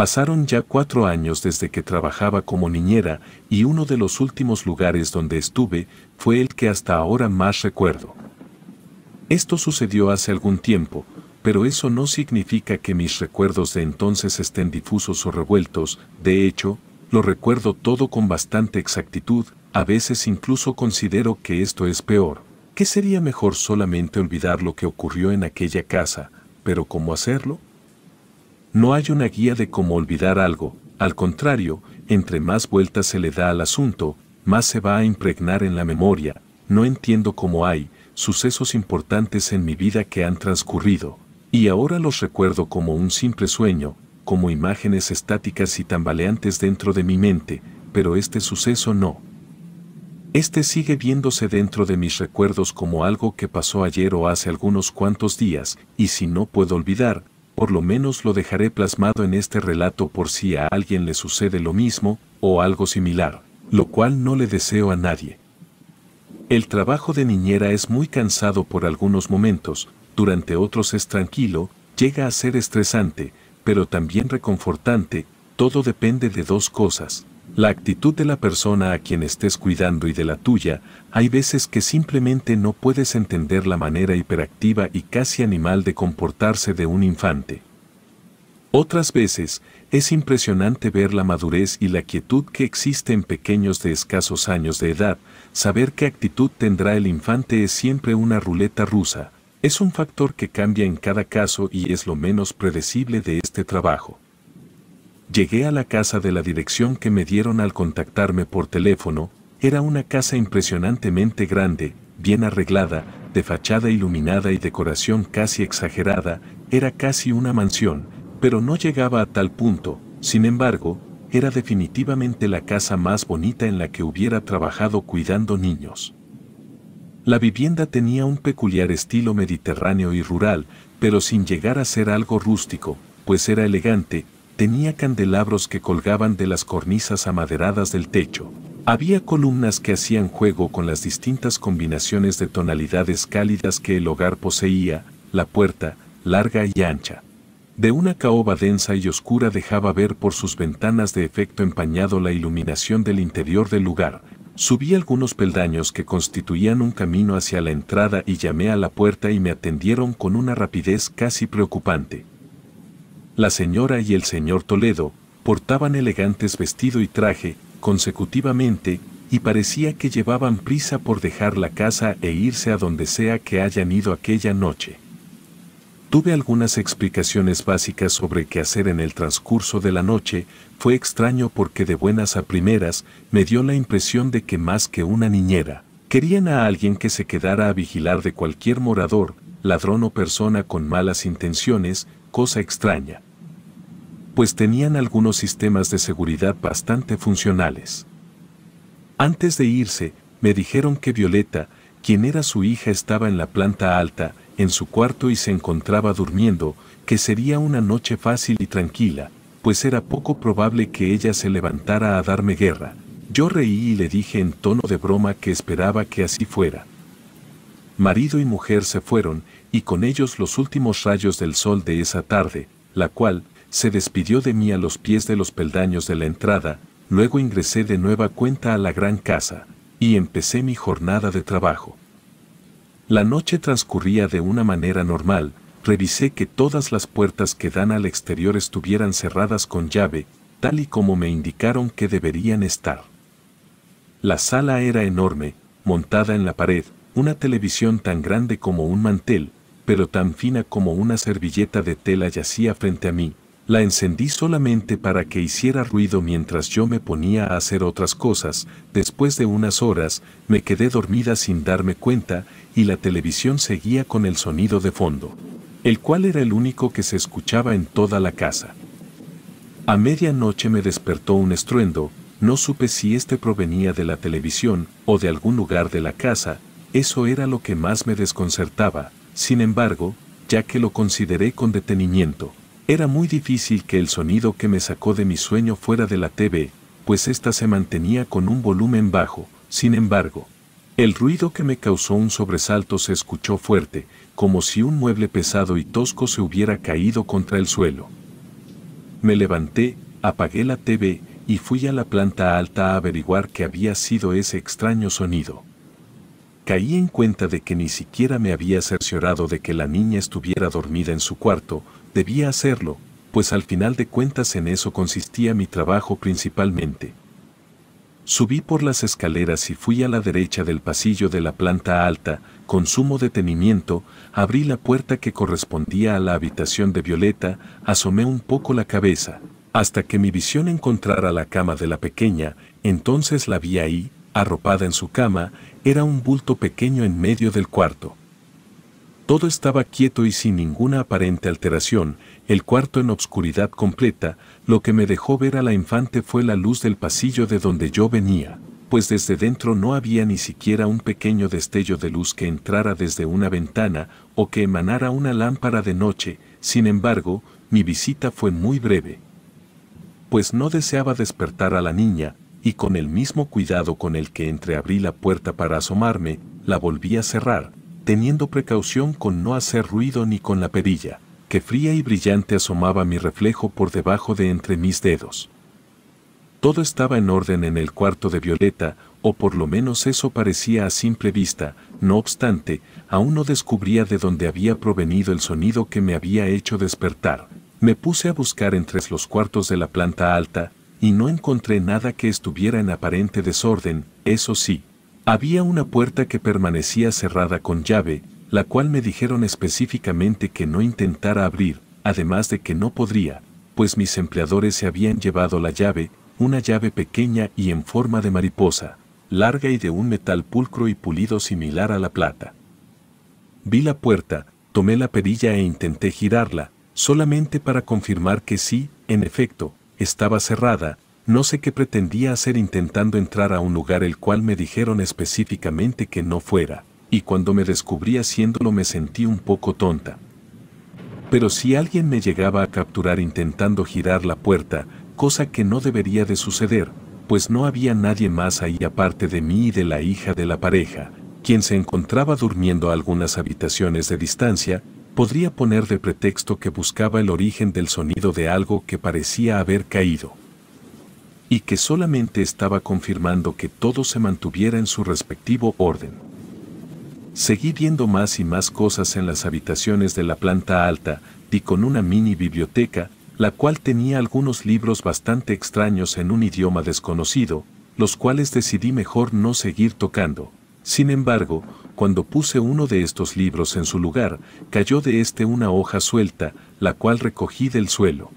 Pasaron ya cuatro años desde que trabajaba como niñera y uno de los últimos lugares donde estuve fue el que hasta ahora más recuerdo. Esto sucedió hace algún tiempo, pero eso no significa que mis recuerdos de entonces estén difusos o revueltos, de hecho, lo recuerdo todo con bastante exactitud, a veces incluso considero que esto es peor, ¿Qué sería mejor solamente olvidar lo que ocurrió en aquella casa, pero ¿cómo hacerlo? No hay una guía de cómo olvidar algo, al contrario, entre más vueltas se le da al asunto, más se va a impregnar en la memoria. No entiendo cómo hay sucesos importantes en mi vida que han transcurrido, y ahora los recuerdo como un simple sueño, como imágenes estáticas y tambaleantes dentro de mi mente, pero este suceso no. Este sigue viéndose dentro de mis recuerdos como algo que pasó ayer o hace algunos cuantos días, y si no puedo olvidar, por lo menos lo dejaré plasmado en este relato por si a alguien le sucede lo mismo o algo similar, lo cual no le deseo a nadie. El trabajo de niñera es muy cansado por algunos momentos, durante otros es tranquilo, llega a ser estresante, pero también reconfortante, todo depende de dos cosas, la actitud de la persona a quien estés cuidando y de la tuya, hay veces que simplemente no puedes entender la manera hiperactiva y casi animal de comportarse de un infante. Otras veces, es impresionante ver la madurez y la quietud que existe en pequeños de escasos años de edad, saber qué actitud tendrá el infante es siempre una ruleta rusa, es un factor que cambia en cada caso y es lo menos predecible de este trabajo. Llegué a la casa de la dirección que me dieron al contactarme por teléfono, era una casa impresionantemente grande, bien arreglada, de fachada iluminada y decoración casi exagerada, era casi una mansión, pero no llegaba a tal punto, sin embargo, era definitivamente la casa más bonita en la que hubiera trabajado cuidando niños. La vivienda tenía un peculiar estilo mediterráneo y rural, pero sin llegar a ser algo rústico, pues era elegante, tenía candelabros que colgaban de las cornisas amaderadas del techo. Había columnas que hacían juego con las distintas combinaciones de tonalidades cálidas que el hogar poseía, la puerta, larga y ancha. De una caoba densa y oscura dejaba ver por sus ventanas de efecto empañado la iluminación del interior del lugar. Subí algunos peldaños que constituían un camino hacia la entrada y llamé a la puerta y me atendieron con una rapidez casi preocupante. La señora y el señor Toledo portaban elegantes vestido y traje, consecutivamente, y parecía que llevaban prisa por dejar la casa e irse a donde sea que hayan ido aquella noche. Tuve algunas explicaciones básicas sobre qué hacer en el transcurso de la noche, fue extraño porque de buenas a primeras me dio la impresión de que más que una niñera, querían a alguien que se quedara a vigilar de cualquier morador, ladrón o persona con malas intenciones, cosa extraña. Pues tenían algunos sistemas de seguridad bastante funcionales. Antes de irse, me dijeron que Violeta, quien era su hija, estaba en la planta alta, en su cuarto y se encontraba durmiendo, que sería una noche fácil y tranquila, pues era poco probable que ella se levantara a darme guerra. Yo reí y le dije en tono de broma que esperaba que así fuera. Marido y mujer se fueron y con ellos los últimos rayos del sol de esa tarde, la cual se despidió de mí a los pies de los peldaños de la entrada, luego ingresé de nueva cuenta a la gran casa, y empecé mi jornada de trabajo. La noche transcurría de una manera normal, revisé que todas las puertas que dan al exterior estuvieran cerradas con llave, tal y como me indicaron que deberían estar. La sala era enorme, montada en la pared, una televisión tan grande como un mantel, pero tan fina como una servilleta de tela yacía frente a mí. La encendí solamente para que hiciera ruido mientras yo me ponía a hacer otras cosas. Después de unas horas, me quedé dormida sin darme cuenta y la televisión seguía con el sonido de fondo, el cual era el único que se escuchaba en toda la casa. A medianoche me despertó un estruendo, no supe si este provenía de la televisión o de algún lugar de la casa, eso era lo que más me desconcertaba, sin embargo, ya que lo consideré con detenimiento, era muy difícil que el sonido que me sacó de mi sueño fuera de la TV, pues ésta se mantenía con un volumen bajo, sin embargo. El ruido que me causó un sobresalto se escuchó fuerte, como si un mueble pesado y tosco se hubiera caído contra el suelo. Me levanté, apagué la TV y fui a la planta alta a averiguar qué había sido ese extraño sonido caí en cuenta de que ni siquiera me había cerciorado de que la niña estuviera dormida en su cuarto, debía hacerlo, pues al final de cuentas en eso consistía mi trabajo principalmente. Subí por las escaleras y fui a la derecha del pasillo de la planta alta, con sumo detenimiento, abrí la puerta que correspondía a la habitación de Violeta, asomé un poco la cabeza, hasta que mi visión encontrara la cama de la pequeña, entonces la vi ahí, arropada en su cama, era un bulto pequeño en medio del cuarto. Todo estaba quieto y sin ninguna aparente alteración, el cuarto en obscuridad completa, lo que me dejó ver a la infante fue la luz del pasillo de donde yo venía, pues desde dentro no había ni siquiera un pequeño destello de luz que entrara desde una ventana o que emanara una lámpara de noche, sin embargo, mi visita fue muy breve. Pues no deseaba despertar a la niña, y con el mismo cuidado con el que entreabrí la puerta para asomarme, la volví a cerrar, teniendo precaución con no hacer ruido ni con la perilla, que fría y brillante asomaba mi reflejo por debajo de entre mis dedos. Todo estaba en orden en el cuarto de Violeta, o por lo menos eso parecía a simple vista, no obstante, aún no descubría de dónde había provenido el sonido que me había hecho despertar. Me puse a buscar entre los cuartos de la planta alta, y no encontré nada que estuviera en aparente desorden, eso sí. Había una puerta que permanecía cerrada con llave, la cual me dijeron específicamente que no intentara abrir, además de que no podría, pues mis empleadores se habían llevado la llave, una llave pequeña y en forma de mariposa, larga y de un metal pulcro y pulido similar a la plata. Vi la puerta, tomé la perilla e intenté girarla, solamente para confirmar que sí, en efecto, estaba cerrada, no sé qué pretendía hacer intentando entrar a un lugar el cual me dijeron específicamente que no fuera, y cuando me descubrí haciéndolo me sentí un poco tonta. Pero si alguien me llegaba a capturar intentando girar la puerta, cosa que no debería de suceder, pues no había nadie más ahí aparte de mí y de la hija de la pareja, quien se encontraba durmiendo a algunas habitaciones de distancia, podría poner de pretexto que buscaba el origen del sonido de algo que parecía haber caído y que solamente estaba confirmando que todo se mantuviera en su respectivo orden. Seguí viendo más y más cosas en las habitaciones de la planta alta, y con una mini biblioteca, la cual tenía algunos libros bastante extraños en un idioma desconocido, los cuales decidí mejor no seguir tocando, sin embargo, cuando puse uno de estos libros en su lugar, cayó de éste una hoja suelta, la cual recogí del suelo.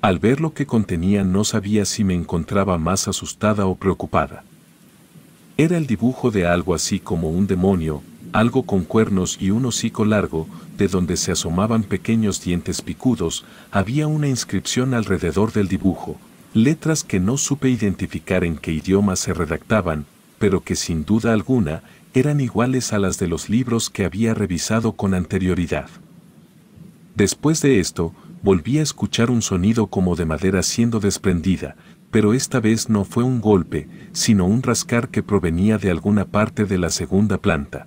Al ver lo que contenía no sabía si me encontraba más asustada o preocupada. Era el dibujo de algo así como un demonio, algo con cuernos y un hocico largo, de donde se asomaban pequeños dientes picudos, había una inscripción alrededor del dibujo, letras que no supe identificar en qué idioma se redactaban, pero que sin duda alguna eran iguales a las de los libros que había revisado con anterioridad. Después de esto, volví a escuchar un sonido como de madera siendo desprendida, pero esta vez no fue un golpe, sino un rascar que provenía de alguna parte de la segunda planta.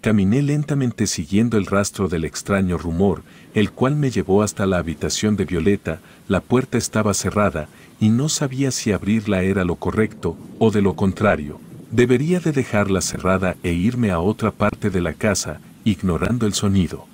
Caminé lentamente siguiendo el rastro del extraño rumor, el cual me llevó hasta la habitación de Violeta, la puerta estaba cerrada y no sabía si abrirla era lo correcto o de lo contrario. Debería de dejarla cerrada e irme a otra parte de la casa, ignorando el sonido.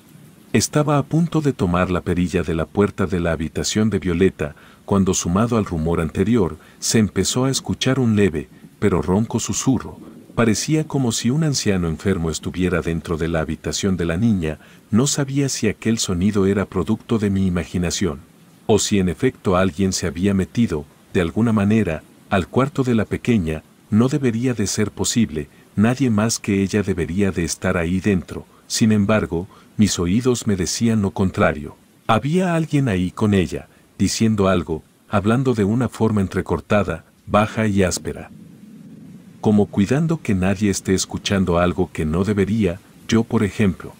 Estaba a punto de tomar la perilla de la puerta de la habitación de Violeta, cuando sumado al rumor anterior, se empezó a escuchar un leve, pero ronco susurro. Parecía como si un anciano enfermo estuviera dentro de la habitación de la niña, no sabía si aquel sonido era producto de mi imaginación o si en efecto alguien se había metido, de alguna manera, al cuarto de la pequeña, no debería de ser posible, nadie más que ella debería de estar ahí dentro, sin embargo, mis oídos me decían lo contrario. Había alguien ahí con ella, diciendo algo, hablando de una forma entrecortada, baja y áspera. Como cuidando que nadie esté escuchando algo que no debería, yo por ejemplo.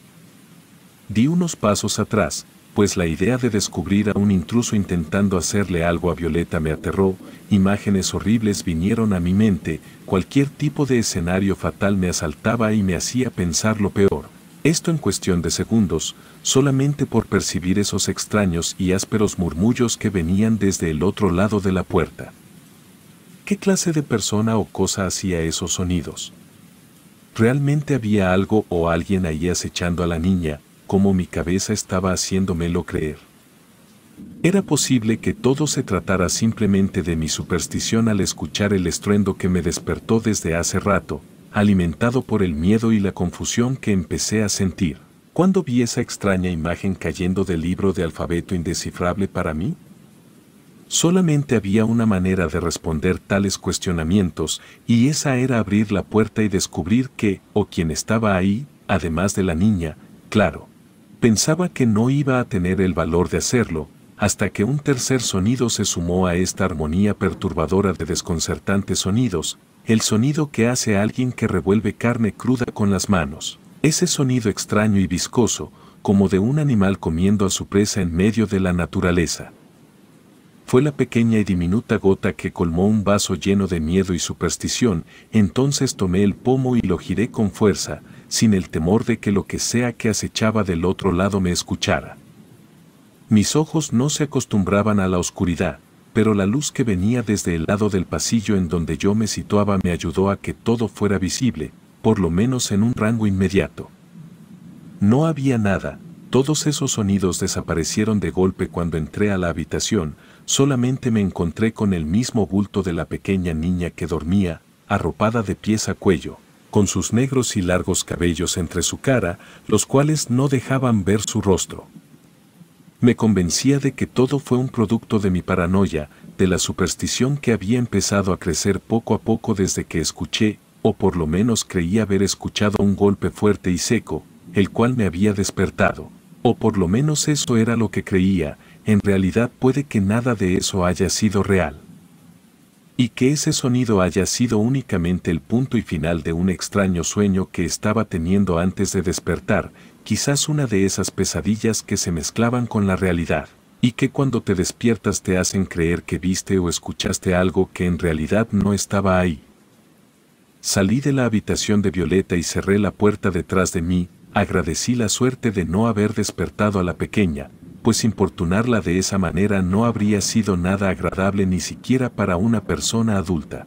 Di unos pasos atrás, pues la idea de descubrir a un intruso intentando hacerle algo a Violeta me aterró, imágenes horribles vinieron a mi mente, cualquier tipo de escenario fatal me asaltaba y me hacía pensar lo peor. Esto en cuestión de segundos, solamente por percibir esos extraños y ásperos murmullos que venían desde el otro lado de la puerta. ¿Qué clase de persona o cosa hacía esos sonidos? ¿Realmente había algo o alguien ahí acechando a la niña, como mi cabeza estaba haciéndomelo creer. Era posible que todo se tratara simplemente de mi superstición al escuchar el estruendo que me despertó desde hace rato, alimentado por el miedo y la confusión que empecé a sentir. Cuando vi esa extraña imagen cayendo del libro de alfabeto indescifrable para mí? Solamente había una manera de responder tales cuestionamientos, y esa era abrir la puerta y descubrir que, o quien estaba ahí, además de la niña, claro, Pensaba que no iba a tener el valor de hacerlo, hasta que un tercer sonido se sumó a esta armonía perturbadora de desconcertantes sonidos, el sonido que hace alguien que revuelve carne cruda con las manos. Ese sonido extraño y viscoso, como de un animal comiendo a su presa en medio de la naturaleza. Fue la pequeña y diminuta gota que colmó un vaso lleno de miedo y superstición, entonces tomé el pomo y lo giré con fuerza, sin el temor de que lo que sea que acechaba del otro lado me escuchara. Mis ojos no se acostumbraban a la oscuridad, pero la luz que venía desde el lado del pasillo en donde yo me situaba me ayudó a que todo fuera visible, por lo menos en un rango inmediato. No había nada, todos esos sonidos desaparecieron de golpe cuando entré a la habitación, solamente me encontré con el mismo bulto de la pequeña niña que dormía, arropada de pies a cuello con sus negros y largos cabellos entre su cara, los cuales no dejaban ver su rostro. Me convencía de que todo fue un producto de mi paranoia, de la superstición que había empezado a crecer poco a poco desde que escuché, o por lo menos creía haber escuchado un golpe fuerte y seco, el cual me había despertado, o por lo menos eso era lo que creía, en realidad puede que nada de eso haya sido real y que ese sonido haya sido únicamente el punto y final de un extraño sueño que estaba teniendo antes de despertar, quizás una de esas pesadillas que se mezclaban con la realidad, y que cuando te despiertas te hacen creer que viste o escuchaste algo que en realidad no estaba ahí. Salí de la habitación de Violeta y cerré la puerta detrás de mí, agradecí la suerte de no haber despertado a la pequeña, pues importunarla de esa manera no habría sido nada agradable ni siquiera para una persona adulta.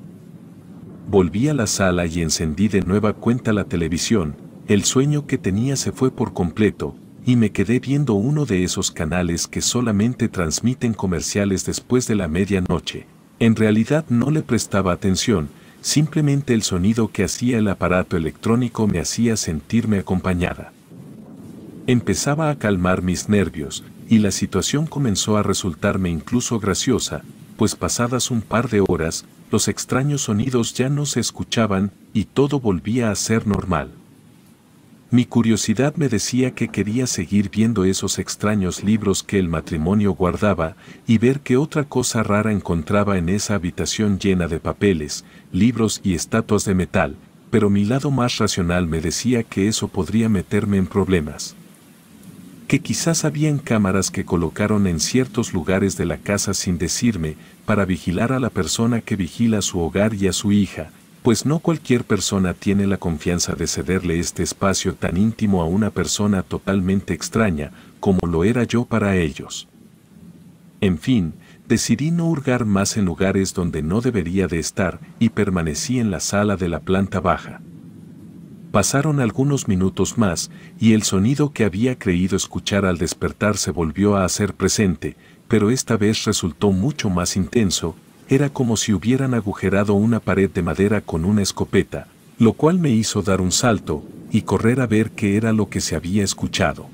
Volví a la sala y encendí de nueva cuenta la televisión, el sueño que tenía se fue por completo, y me quedé viendo uno de esos canales que solamente transmiten comerciales después de la medianoche. En realidad no le prestaba atención, simplemente el sonido que hacía el aparato electrónico me hacía sentirme acompañada. Empezaba a calmar mis nervios, y la situación comenzó a resultarme incluso graciosa, pues pasadas un par de horas, los extraños sonidos ya no se escuchaban y todo volvía a ser normal. Mi curiosidad me decía que quería seguir viendo esos extraños libros que el matrimonio guardaba y ver qué otra cosa rara encontraba en esa habitación llena de papeles, libros y estatuas de metal, pero mi lado más racional me decía que eso podría meterme en problemas que quizás habían cámaras que colocaron en ciertos lugares de la casa sin decirme, para vigilar a la persona que vigila su hogar y a su hija, pues no cualquier persona tiene la confianza de cederle este espacio tan íntimo a una persona totalmente extraña, como lo era yo para ellos. En fin, decidí no hurgar más en lugares donde no debería de estar y permanecí en la sala de la planta baja. Pasaron algunos minutos más, y el sonido que había creído escuchar al despertar se volvió a hacer presente, pero esta vez resultó mucho más intenso, era como si hubieran agujerado una pared de madera con una escopeta, lo cual me hizo dar un salto y correr a ver qué era lo que se había escuchado.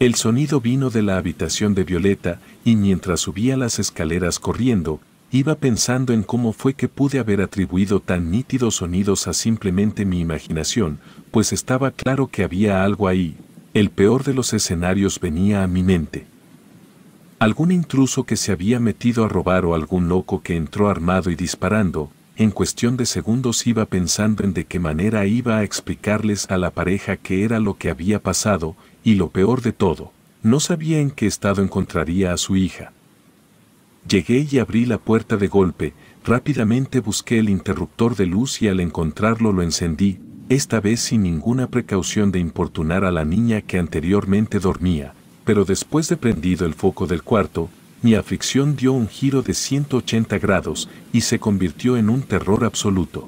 El sonido vino de la habitación de Violeta y mientras subía las escaleras corriendo, Iba pensando en cómo fue que pude haber atribuido tan nítidos sonidos a simplemente mi imaginación, pues estaba claro que había algo ahí. El peor de los escenarios venía a mi mente. Algún intruso que se había metido a robar o algún loco que entró armado y disparando, en cuestión de segundos iba pensando en de qué manera iba a explicarles a la pareja qué era lo que había pasado, y lo peor de todo, no sabía en qué estado encontraría a su hija. Llegué y abrí la puerta de golpe, rápidamente busqué el interruptor de luz y al encontrarlo lo encendí, esta vez sin ninguna precaución de importunar a la niña que anteriormente dormía, pero después de prendido el foco del cuarto, mi aflicción dio un giro de 180 grados y se convirtió en un terror absoluto.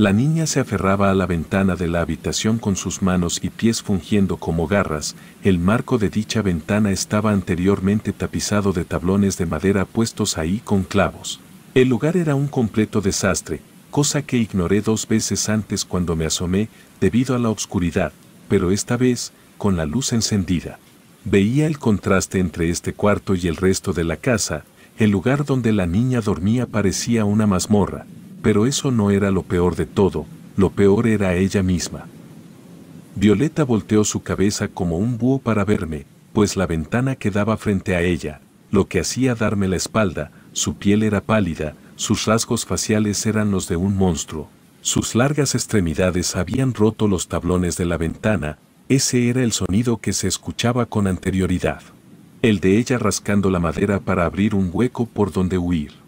La niña se aferraba a la ventana de la habitación con sus manos y pies fungiendo como garras, el marco de dicha ventana estaba anteriormente tapizado de tablones de madera puestos ahí con clavos. El lugar era un completo desastre, cosa que ignoré dos veces antes cuando me asomé, debido a la oscuridad, pero esta vez, con la luz encendida. Veía el contraste entre este cuarto y el resto de la casa, el lugar donde la niña dormía parecía una mazmorra, pero eso no era lo peor de todo, lo peor era ella misma. Violeta volteó su cabeza como un búho para verme, pues la ventana quedaba frente a ella, lo que hacía darme la espalda, su piel era pálida, sus rasgos faciales eran los de un monstruo, sus largas extremidades habían roto los tablones de la ventana, ese era el sonido que se escuchaba con anterioridad. El de ella rascando la madera para abrir un hueco por donde huir.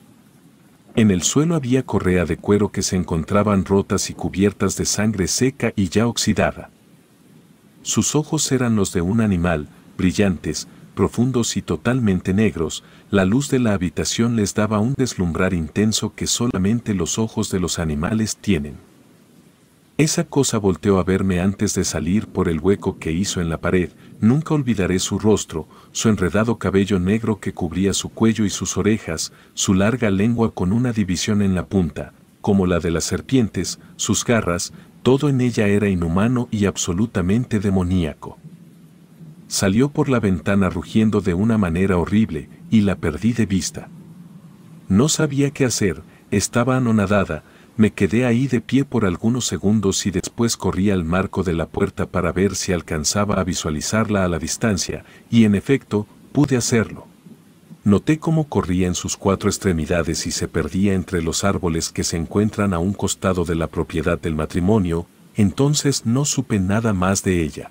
En el suelo había correa de cuero que se encontraban rotas y cubiertas de sangre seca y ya oxidada. Sus ojos eran los de un animal, brillantes, profundos y totalmente negros, la luz de la habitación les daba un deslumbrar intenso que solamente los ojos de los animales tienen. Esa cosa volteó a verme antes de salir por el hueco que hizo en la pared, nunca olvidaré su rostro, su enredado cabello negro que cubría su cuello y sus orejas, su larga lengua con una división en la punta, como la de las serpientes, sus garras, todo en ella era inhumano y absolutamente demoníaco. Salió por la ventana rugiendo de una manera horrible y la perdí de vista. No sabía qué hacer, estaba anonadada, me quedé ahí de pie por algunos segundos y después corrí al marco de la puerta para ver si alcanzaba a visualizarla a la distancia, y en efecto, pude hacerlo. Noté cómo corría en sus cuatro extremidades y se perdía entre los árboles que se encuentran a un costado de la propiedad del matrimonio, entonces no supe nada más de ella.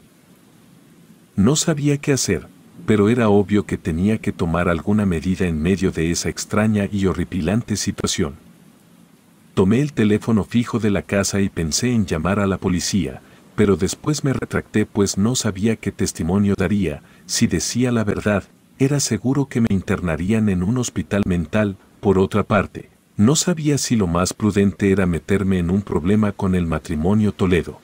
No sabía qué hacer, pero era obvio que tenía que tomar alguna medida en medio de esa extraña y horripilante situación. Tomé el teléfono fijo de la casa y pensé en llamar a la policía, pero después me retracté pues no sabía qué testimonio daría, si decía la verdad, era seguro que me internarían en un hospital mental, por otra parte, no sabía si lo más prudente era meterme en un problema con el matrimonio Toledo.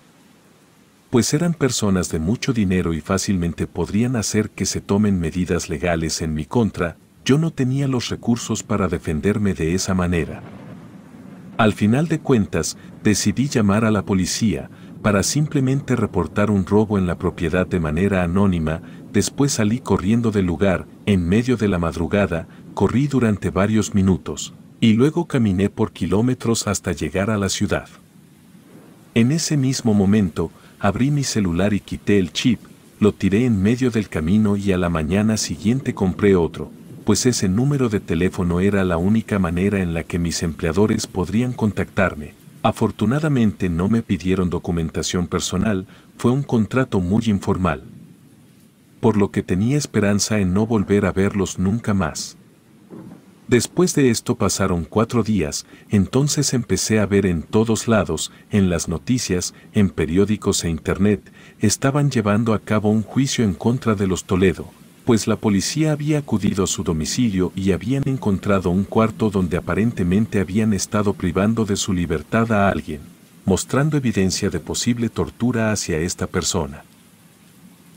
Pues eran personas de mucho dinero y fácilmente podrían hacer que se tomen medidas legales en mi contra, yo no tenía los recursos para defenderme de esa manera. Al final de cuentas, decidí llamar a la policía para simplemente reportar un robo en la propiedad de manera anónima, después salí corriendo del lugar, en medio de la madrugada, corrí durante varios minutos, y luego caminé por kilómetros hasta llegar a la ciudad. En ese mismo momento, abrí mi celular y quité el chip, lo tiré en medio del camino y a la mañana siguiente compré otro, pues ese número de teléfono era la única manera en la que mis empleadores podrían contactarme. Afortunadamente no me pidieron documentación personal, fue un contrato muy informal. Por lo que tenía esperanza en no volver a verlos nunca más. Después de esto pasaron cuatro días, entonces empecé a ver en todos lados, en las noticias, en periódicos e internet, estaban llevando a cabo un juicio en contra de los Toledo, pues la policía había acudido a su domicilio y habían encontrado un cuarto donde aparentemente habían estado privando de su libertad a alguien, mostrando evidencia de posible tortura hacia esta persona.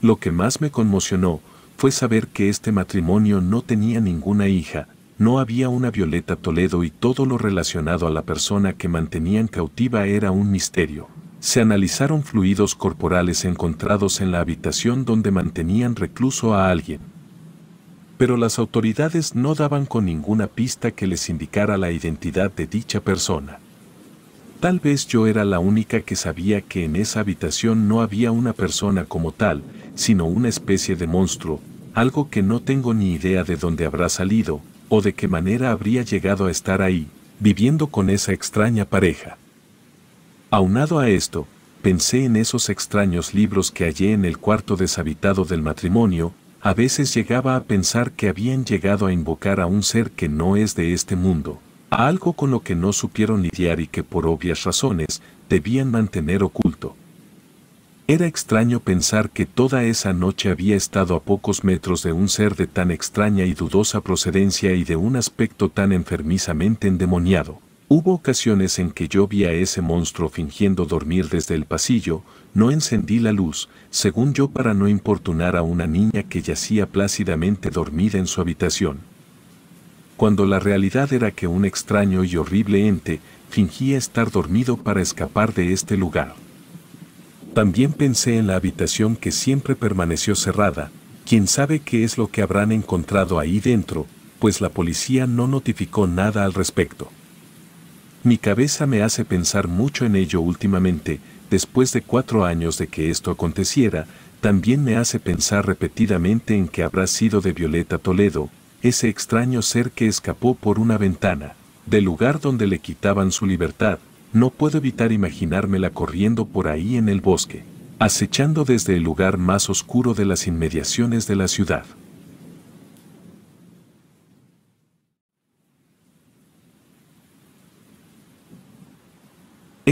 Lo que más me conmocionó fue saber que este matrimonio no tenía ninguna hija, no había una Violeta Toledo y todo lo relacionado a la persona que mantenían cautiva era un misterio se analizaron fluidos corporales encontrados en la habitación donde mantenían recluso a alguien. Pero las autoridades no daban con ninguna pista que les indicara la identidad de dicha persona. Tal vez yo era la única que sabía que en esa habitación no había una persona como tal, sino una especie de monstruo, algo que no tengo ni idea de dónde habrá salido, o de qué manera habría llegado a estar ahí, viviendo con esa extraña pareja. Aunado a esto, pensé en esos extraños libros que hallé en el cuarto deshabitado del matrimonio, a veces llegaba a pensar que habían llegado a invocar a un ser que no es de este mundo, a algo con lo que no supieron lidiar y que por obvias razones debían mantener oculto. Era extraño pensar que toda esa noche había estado a pocos metros de un ser de tan extraña y dudosa procedencia y de un aspecto tan enfermizamente endemoniado. Hubo ocasiones en que yo vi a ese monstruo fingiendo dormir desde el pasillo, no encendí la luz, según yo para no importunar a una niña que yacía plácidamente dormida en su habitación. Cuando la realidad era que un extraño y horrible ente fingía estar dormido para escapar de este lugar. También pensé en la habitación que siempre permaneció cerrada, quién sabe qué es lo que habrán encontrado ahí dentro, pues la policía no notificó nada al respecto. Mi cabeza me hace pensar mucho en ello últimamente, después de cuatro años de que esto aconteciera, también me hace pensar repetidamente en que habrá sido de Violeta Toledo, ese extraño ser que escapó por una ventana, del lugar donde le quitaban su libertad, no puedo evitar imaginármela corriendo por ahí en el bosque, acechando desde el lugar más oscuro de las inmediaciones de la ciudad.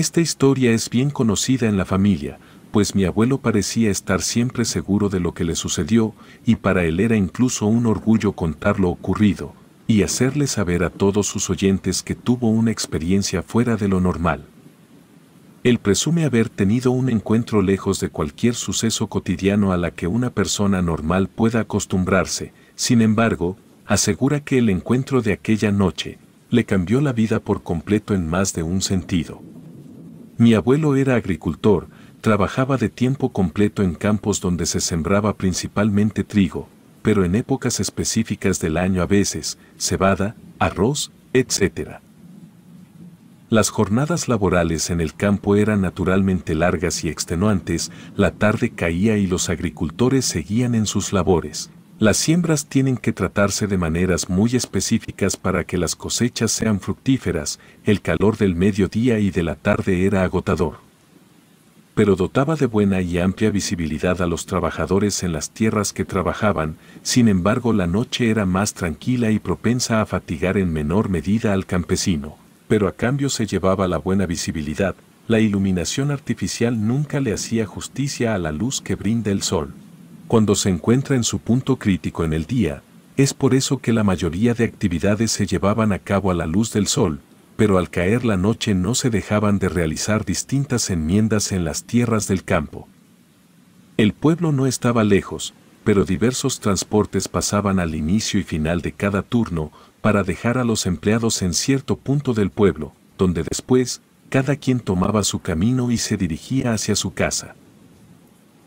Esta historia es bien conocida en la familia, pues mi abuelo parecía estar siempre seguro de lo que le sucedió y para él era incluso un orgullo contar lo ocurrido y hacerle saber a todos sus oyentes que tuvo una experiencia fuera de lo normal. Él presume haber tenido un encuentro lejos de cualquier suceso cotidiano a la que una persona normal pueda acostumbrarse, sin embargo, asegura que el encuentro de aquella noche le cambió la vida por completo en más de un sentido. Mi abuelo era agricultor, trabajaba de tiempo completo en campos donde se sembraba principalmente trigo, pero en épocas específicas del año a veces, cebada, arroz, etc. Las jornadas laborales en el campo eran naturalmente largas y extenuantes, la tarde caía y los agricultores seguían en sus labores. Las siembras tienen que tratarse de maneras muy específicas para que las cosechas sean fructíferas, el calor del mediodía y de la tarde era agotador. Pero dotaba de buena y amplia visibilidad a los trabajadores en las tierras que trabajaban, sin embargo la noche era más tranquila y propensa a fatigar en menor medida al campesino, pero a cambio se llevaba la buena visibilidad, la iluminación artificial nunca le hacía justicia a la luz que brinda el sol cuando se encuentra en su punto crítico en el día, es por eso que la mayoría de actividades se llevaban a cabo a la luz del sol, pero al caer la noche no se dejaban de realizar distintas enmiendas en las tierras del campo. El pueblo no estaba lejos, pero diversos transportes pasaban al inicio y final de cada turno para dejar a los empleados en cierto punto del pueblo, donde después, cada quien tomaba su camino y se dirigía hacia su casa.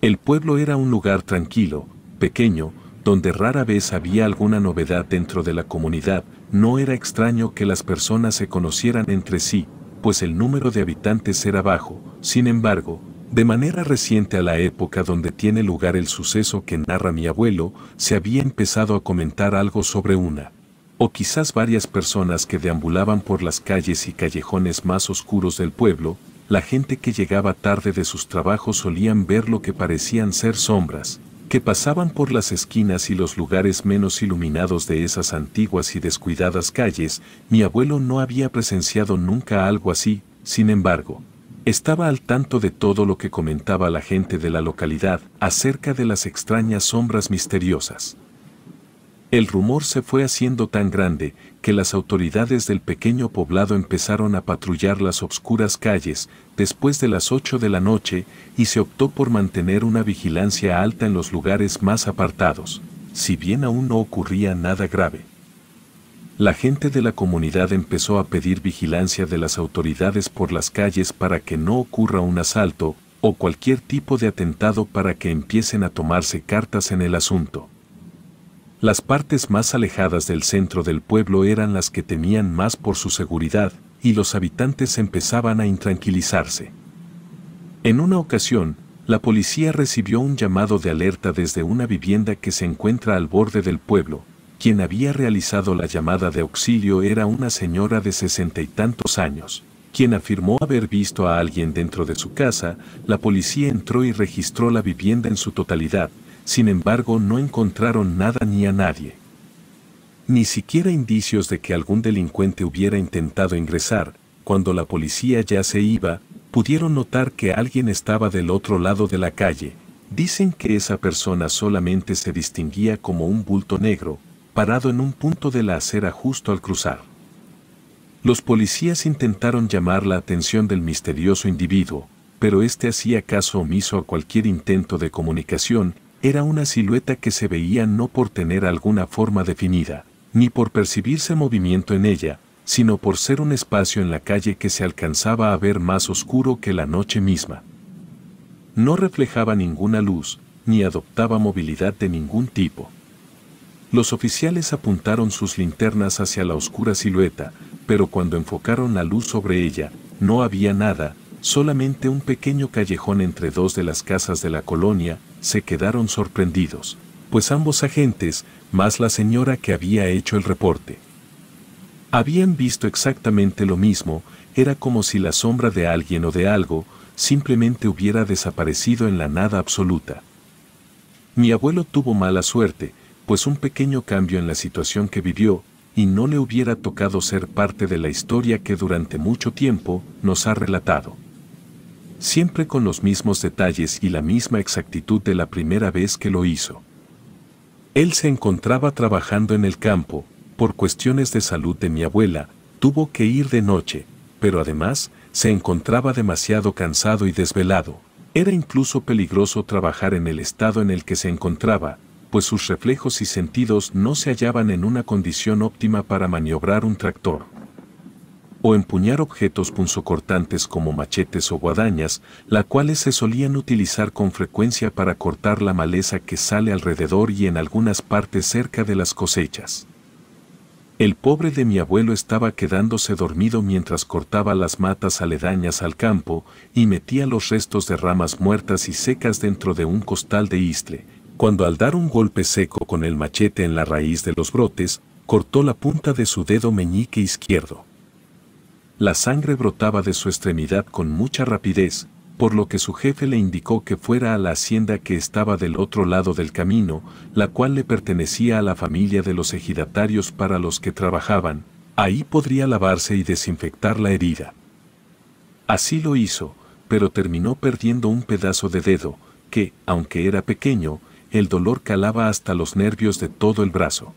El pueblo era un lugar tranquilo, pequeño, donde rara vez había alguna novedad dentro de la comunidad, no era extraño que las personas se conocieran entre sí, pues el número de habitantes era bajo, sin embargo, de manera reciente a la época donde tiene lugar el suceso que narra mi abuelo, se había empezado a comentar algo sobre una, o quizás varias personas que deambulaban por las calles y callejones más oscuros del pueblo, la gente que llegaba tarde de sus trabajos solían ver lo que parecían ser sombras, que pasaban por las esquinas y los lugares menos iluminados de esas antiguas y descuidadas calles, mi abuelo no había presenciado nunca algo así, sin embargo, estaba al tanto de todo lo que comentaba la gente de la localidad acerca de las extrañas sombras misteriosas. El rumor se fue haciendo tan grande que las autoridades del pequeño poblado empezaron a patrullar las obscuras calles después de las 8 de la noche y se optó por mantener una vigilancia alta en los lugares más apartados, si bien aún no ocurría nada grave. La gente de la comunidad empezó a pedir vigilancia de las autoridades por las calles para que no ocurra un asalto o cualquier tipo de atentado para que empiecen a tomarse cartas en el asunto. Las partes más alejadas del centro del pueblo eran las que temían más por su seguridad, y los habitantes empezaban a intranquilizarse. En una ocasión, la policía recibió un llamado de alerta desde una vivienda que se encuentra al borde del pueblo. Quien había realizado la llamada de auxilio era una señora de sesenta y tantos años, quien afirmó haber visto a alguien dentro de su casa. La policía entró y registró la vivienda en su totalidad, sin embargo no encontraron nada ni a nadie. Ni siquiera indicios de que algún delincuente hubiera intentado ingresar, cuando la policía ya se iba, pudieron notar que alguien estaba del otro lado de la calle. Dicen que esa persona solamente se distinguía como un bulto negro, parado en un punto de la acera justo al cruzar. Los policías intentaron llamar la atención del misterioso individuo, pero este hacía caso omiso a cualquier intento de comunicación era una silueta que se veía no por tener alguna forma definida, ni por percibirse movimiento en ella, sino por ser un espacio en la calle que se alcanzaba a ver más oscuro que la noche misma. No reflejaba ninguna luz, ni adoptaba movilidad de ningún tipo. Los oficiales apuntaron sus linternas hacia la oscura silueta, pero cuando enfocaron la luz sobre ella, no había nada, solamente un pequeño callejón entre dos de las casas de la colonia, se quedaron sorprendidos, pues ambos agentes, más la señora que había hecho el reporte, habían visto exactamente lo mismo, era como si la sombra de alguien o de algo simplemente hubiera desaparecido en la nada absoluta. Mi abuelo tuvo mala suerte, pues un pequeño cambio en la situación que vivió, y no le hubiera tocado ser parte de la historia que durante mucho tiempo nos ha relatado siempre con los mismos detalles y la misma exactitud de la primera vez que lo hizo. Él se encontraba trabajando en el campo, por cuestiones de salud de mi abuela, tuvo que ir de noche, pero además se encontraba demasiado cansado y desvelado. Era incluso peligroso trabajar en el estado en el que se encontraba, pues sus reflejos y sentidos no se hallaban en una condición óptima para maniobrar un tractor o empuñar objetos punzocortantes como machetes o guadañas, las cuales se solían utilizar con frecuencia para cortar la maleza que sale alrededor y en algunas partes cerca de las cosechas. El pobre de mi abuelo estaba quedándose dormido mientras cortaba las matas aledañas al campo y metía los restos de ramas muertas y secas dentro de un costal de istle, cuando al dar un golpe seco con el machete en la raíz de los brotes, cortó la punta de su dedo meñique izquierdo. La sangre brotaba de su extremidad con mucha rapidez, por lo que su jefe le indicó que fuera a la hacienda que estaba del otro lado del camino, la cual le pertenecía a la familia de los ejidatarios para los que trabajaban, ahí podría lavarse y desinfectar la herida. Así lo hizo, pero terminó perdiendo un pedazo de dedo, que, aunque era pequeño, el dolor calaba hasta los nervios de todo el brazo.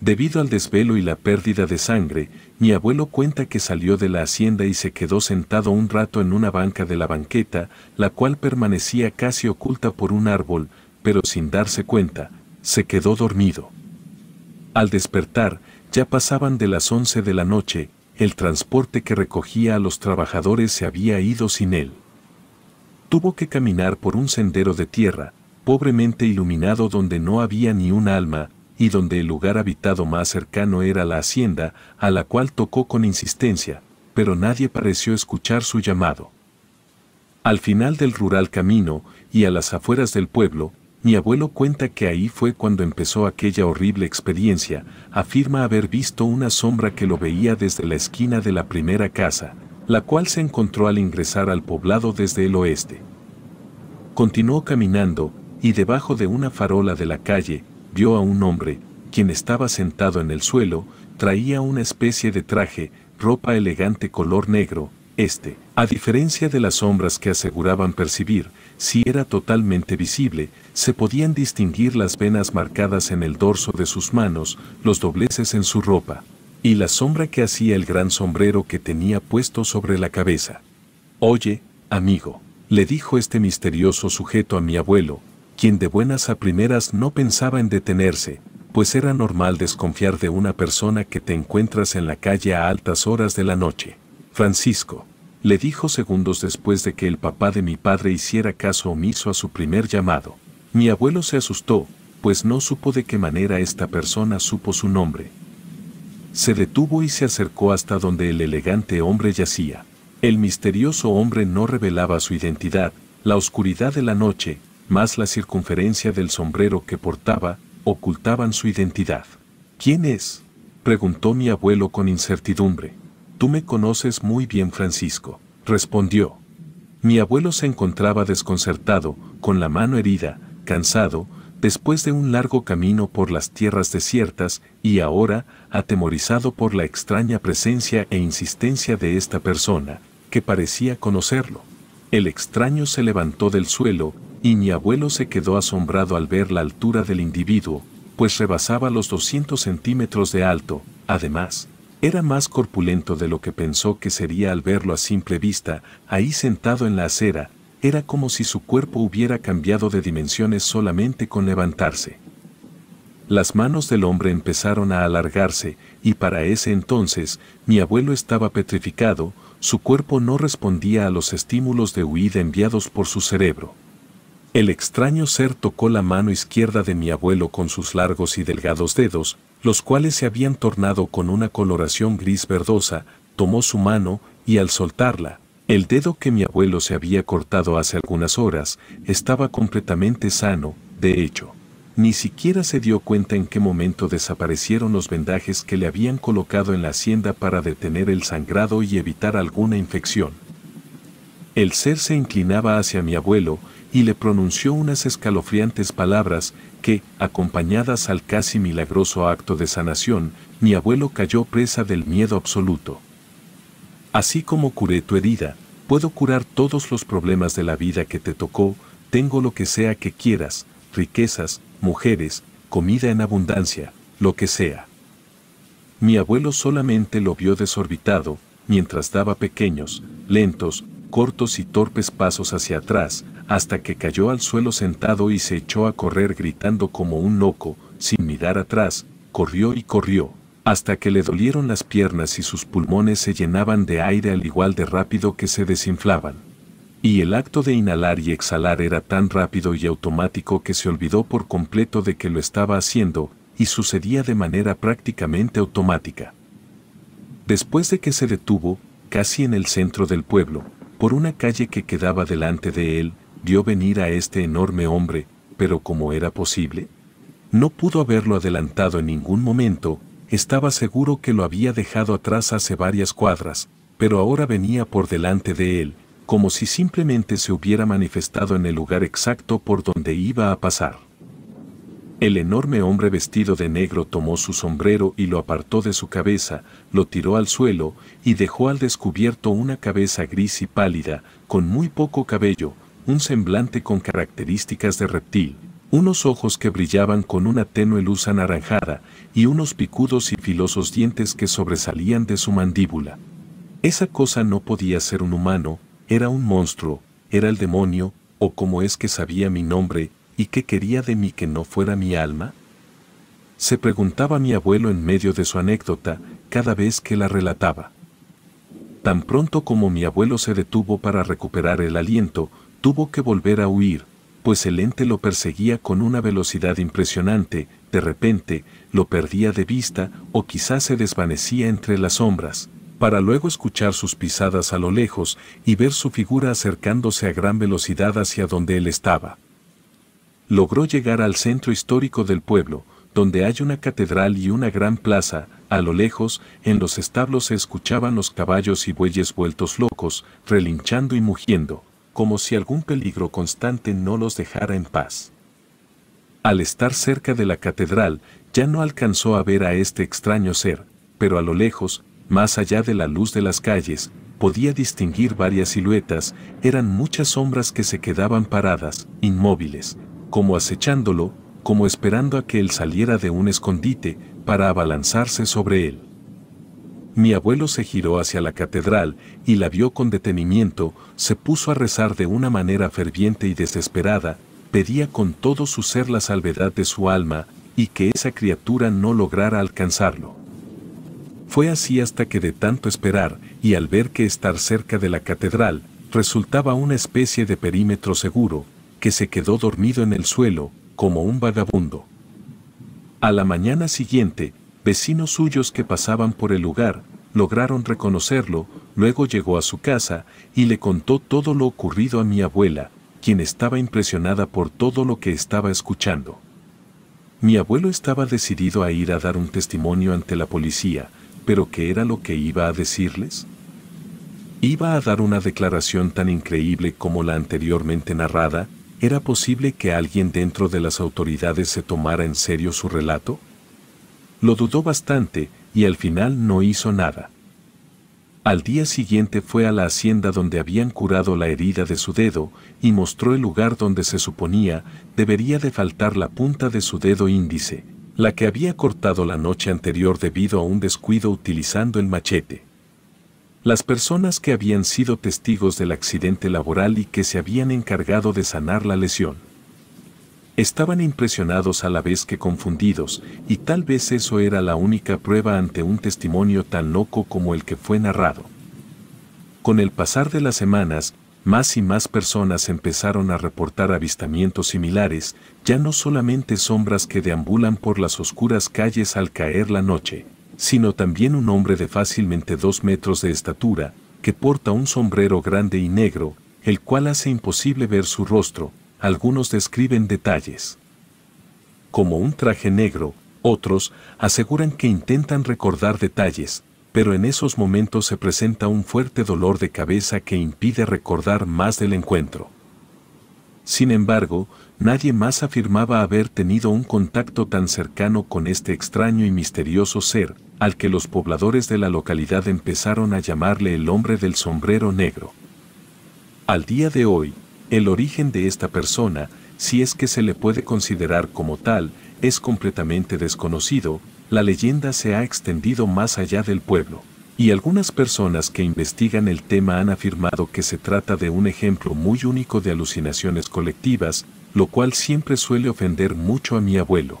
Debido al desvelo y la pérdida de sangre, mi abuelo cuenta que salió de la hacienda y se quedó sentado un rato en una banca de la banqueta, la cual permanecía casi oculta por un árbol, pero sin darse cuenta, se quedó dormido. Al despertar, ya pasaban de las once de la noche, el transporte que recogía a los trabajadores se había ido sin él. Tuvo que caminar por un sendero de tierra, pobremente iluminado donde no había ni un alma, y donde el lugar habitado más cercano era la hacienda, a la cual tocó con insistencia, pero nadie pareció escuchar su llamado. Al final del rural camino, y a las afueras del pueblo, mi abuelo cuenta que ahí fue cuando empezó aquella horrible experiencia, afirma haber visto una sombra que lo veía desde la esquina de la primera casa, la cual se encontró al ingresar al poblado desde el oeste. Continuó caminando, y debajo de una farola de la calle, vio a un hombre, quien estaba sentado en el suelo, traía una especie de traje, ropa elegante color negro, este, a diferencia de las sombras que aseguraban percibir, si era totalmente visible, se podían distinguir las venas marcadas en el dorso de sus manos, los dobleces en su ropa, y la sombra que hacía el gran sombrero que tenía puesto sobre la cabeza. Oye, amigo, le dijo este misterioso sujeto a mi abuelo, quien de buenas a primeras no pensaba en detenerse, pues era normal desconfiar de una persona que te encuentras en la calle a altas horas de la noche. Francisco, le dijo segundos después de que el papá de mi padre hiciera caso omiso a su primer llamado. Mi abuelo se asustó, pues no supo de qué manera esta persona supo su nombre. Se detuvo y se acercó hasta donde el elegante hombre yacía. El misterioso hombre no revelaba su identidad, la oscuridad de la noche, más la circunferencia del sombrero que portaba, ocultaban su identidad. ¿Quién es? preguntó mi abuelo con incertidumbre. Tú me conoces muy bien, Francisco, respondió. Mi abuelo se encontraba desconcertado, con la mano herida, cansado, después de un largo camino por las tierras desiertas y ahora atemorizado por la extraña presencia e insistencia de esta persona, que parecía conocerlo. El extraño se levantó del suelo y mi abuelo se quedó asombrado al ver la altura del individuo, pues rebasaba los 200 centímetros de alto, además, era más corpulento de lo que pensó que sería al verlo a simple vista, ahí sentado en la acera, era como si su cuerpo hubiera cambiado de dimensiones solamente con levantarse. Las manos del hombre empezaron a alargarse, y para ese entonces, mi abuelo estaba petrificado, su cuerpo no respondía a los estímulos de huida enviados por su cerebro. El extraño ser tocó la mano izquierda de mi abuelo con sus largos y delgados dedos, los cuales se habían tornado con una coloración gris verdosa, tomó su mano y al soltarla, el dedo que mi abuelo se había cortado hace algunas horas estaba completamente sano, de hecho. Ni siquiera se dio cuenta en qué momento desaparecieron los vendajes que le habían colocado en la hacienda para detener el sangrado y evitar alguna infección. El ser se inclinaba hacia mi abuelo y le pronunció unas escalofriantes palabras que, acompañadas al casi milagroso acto de sanación, mi abuelo cayó presa del miedo absoluto. Así como curé tu herida, puedo curar todos los problemas de la vida que te tocó, tengo lo que sea que quieras, riquezas, mujeres, comida en abundancia, lo que sea. Mi abuelo solamente lo vio desorbitado, mientras daba pequeños, lentos, cortos y torpes pasos hacia atrás, hasta que cayó al suelo sentado y se echó a correr gritando como un loco, sin mirar atrás, corrió y corrió, hasta que le dolieron las piernas y sus pulmones se llenaban de aire al igual de rápido que se desinflaban. Y el acto de inhalar y exhalar era tan rápido y automático que se olvidó por completo de que lo estaba haciendo, y sucedía de manera prácticamente automática. Después de que se detuvo, casi en el centro del pueblo, por una calle que quedaba delante de él, vio venir a este enorme hombre, pero como era posible, no pudo haberlo adelantado en ningún momento, estaba seguro que lo había dejado atrás hace varias cuadras, pero ahora venía por delante de él, como si simplemente se hubiera manifestado en el lugar exacto por donde iba a pasar. El enorme hombre vestido de negro tomó su sombrero y lo apartó de su cabeza, lo tiró al suelo y dejó al descubierto una cabeza gris y pálida, con muy poco cabello, un semblante con características de reptil, unos ojos que brillaban con una tenue luz anaranjada y unos picudos y filosos dientes que sobresalían de su mandíbula. Esa cosa no podía ser un humano, era un monstruo, era el demonio, o cómo es que sabía mi nombre, y qué quería de mí que no fuera mi alma? Se preguntaba mi abuelo en medio de su anécdota, cada vez que la relataba. Tan pronto como mi abuelo se detuvo para recuperar el aliento, tuvo que volver a huir, pues el ente lo perseguía con una velocidad impresionante, de repente, lo perdía de vista o quizás se desvanecía entre las sombras, para luego escuchar sus pisadas a lo lejos y ver su figura acercándose a gran velocidad hacia donde él estaba. Logró llegar al centro histórico del pueblo, donde hay una catedral y una gran plaza, a lo lejos, en los establos se escuchaban los caballos y bueyes vueltos locos, relinchando y mugiendo, como si algún peligro constante no los dejara en paz. Al estar cerca de la catedral, ya no alcanzó a ver a este extraño ser, pero a lo lejos, más allá de la luz de las calles, podía distinguir varias siluetas, eran muchas sombras que se quedaban paradas, inmóviles, como acechándolo, como esperando a que él saliera de un escondite para abalanzarse sobre él. Mi abuelo se giró hacia la catedral y la vio con detenimiento, se puso a rezar de una manera ferviente y desesperada, pedía con todo su ser la salvedad de su alma y que esa criatura no lograra alcanzarlo. Fue así hasta que de tanto esperar y al ver que estar cerca de la catedral resultaba una especie de perímetro seguro, que se quedó dormido en el suelo, como un vagabundo. A la mañana siguiente, Vecinos suyos que pasaban por el lugar lograron reconocerlo, luego llegó a su casa y le contó todo lo ocurrido a mi abuela, quien estaba impresionada por todo lo que estaba escuchando. Mi abuelo estaba decidido a ir a dar un testimonio ante la policía, pero ¿qué era lo que iba a decirles? Iba a dar una declaración tan increíble como la anteriormente narrada, ¿era posible que alguien dentro de las autoridades se tomara en serio su relato? Lo dudó bastante y al final no hizo nada. Al día siguiente fue a la hacienda donde habían curado la herida de su dedo y mostró el lugar donde se suponía debería de faltar la punta de su dedo índice, la que había cortado la noche anterior debido a un descuido utilizando el machete. Las personas que habían sido testigos del accidente laboral y que se habían encargado de sanar la lesión Estaban impresionados a la vez que confundidos, y tal vez eso era la única prueba ante un testimonio tan loco como el que fue narrado. Con el pasar de las semanas, más y más personas empezaron a reportar avistamientos similares, ya no solamente sombras que deambulan por las oscuras calles al caer la noche, sino también un hombre de fácilmente dos metros de estatura, que porta un sombrero grande y negro, el cual hace imposible ver su rostro, algunos describen detalles. Como un traje negro, otros aseguran que intentan recordar detalles, pero en esos momentos se presenta un fuerte dolor de cabeza que impide recordar más del encuentro. Sin embargo, nadie más afirmaba haber tenido un contacto tan cercano con este extraño y misterioso ser, al que los pobladores de la localidad empezaron a llamarle el hombre del sombrero negro. Al día de hoy, el origen de esta persona, si es que se le puede considerar como tal, es completamente desconocido, la leyenda se ha extendido más allá del pueblo. Y algunas personas que investigan el tema han afirmado que se trata de un ejemplo muy único de alucinaciones colectivas, lo cual siempre suele ofender mucho a mi abuelo.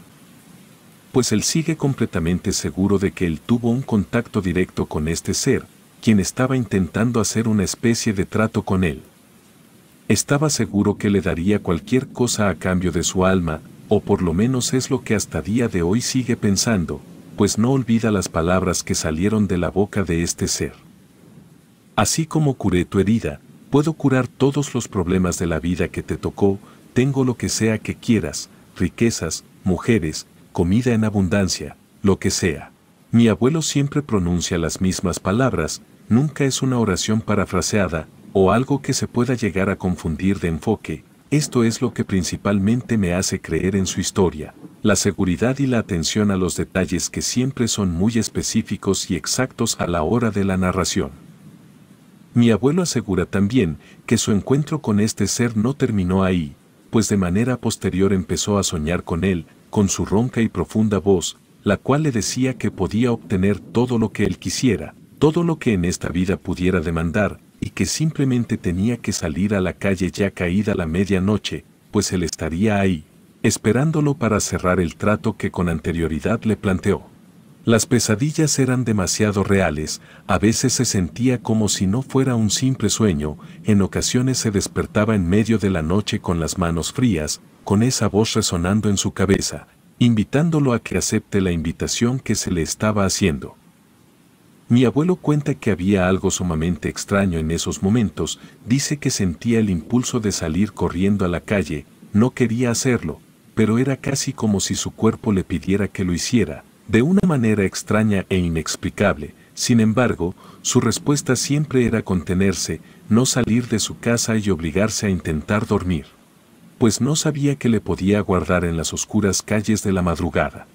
Pues él sigue completamente seguro de que él tuvo un contacto directo con este ser, quien estaba intentando hacer una especie de trato con él. Estaba seguro que le daría cualquier cosa a cambio de su alma, o por lo menos es lo que hasta día de hoy sigue pensando, pues no olvida las palabras que salieron de la boca de este ser. Así como curé tu herida, puedo curar todos los problemas de la vida que te tocó, tengo lo que sea que quieras, riquezas, mujeres, comida en abundancia, lo que sea. Mi abuelo siempre pronuncia las mismas palabras, nunca es una oración parafraseada, o algo que se pueda llegar a confundir de enfoque, esto es lo que principalmente me hace creer en su historia, la seguridad y la atención a los detalles que siempre son muy específicos y exactos a la hora de la narración. Mi abuelo asegura también que su encuentro con este ser no terminó ahí, pues de manera posterior empezó a soñar con él, con su ronca y profunda voz, la cual le decía que podía obtener todo lo que él quisiera, todo lo que en esta vida pudiera demandar, y que simplemente tenía que salir a la calle ya caída la medianoche, pues él estaría ahí, esperándolo para cerrar el trato que con anterioridad le planteó. Las pesadillas eran demasiado reales, a veces se sentía como si no fuera un simple sueño, en ocasiones se despertaba en medio de la noche con las manos frías, con esa voz resonando en su cabeza, invitándolo a que acepte la invitación que se le estaba haciendo. Mi abuelo cuenta que había algo sumamente extraño en esos momentos, dice que sentía el impulso de salir corriendo a la calle, no quería hacerlo, pero era casi como si su cuerpo le pidiera que lo hiciera, de una manera extraña e inexplicable, sin embargo, su respuesta siempre era contenerse, no salir de su casa y obligarse a intentar dormir, pues no sabía que le podía aguardar en las oscuras calles de la madrugada.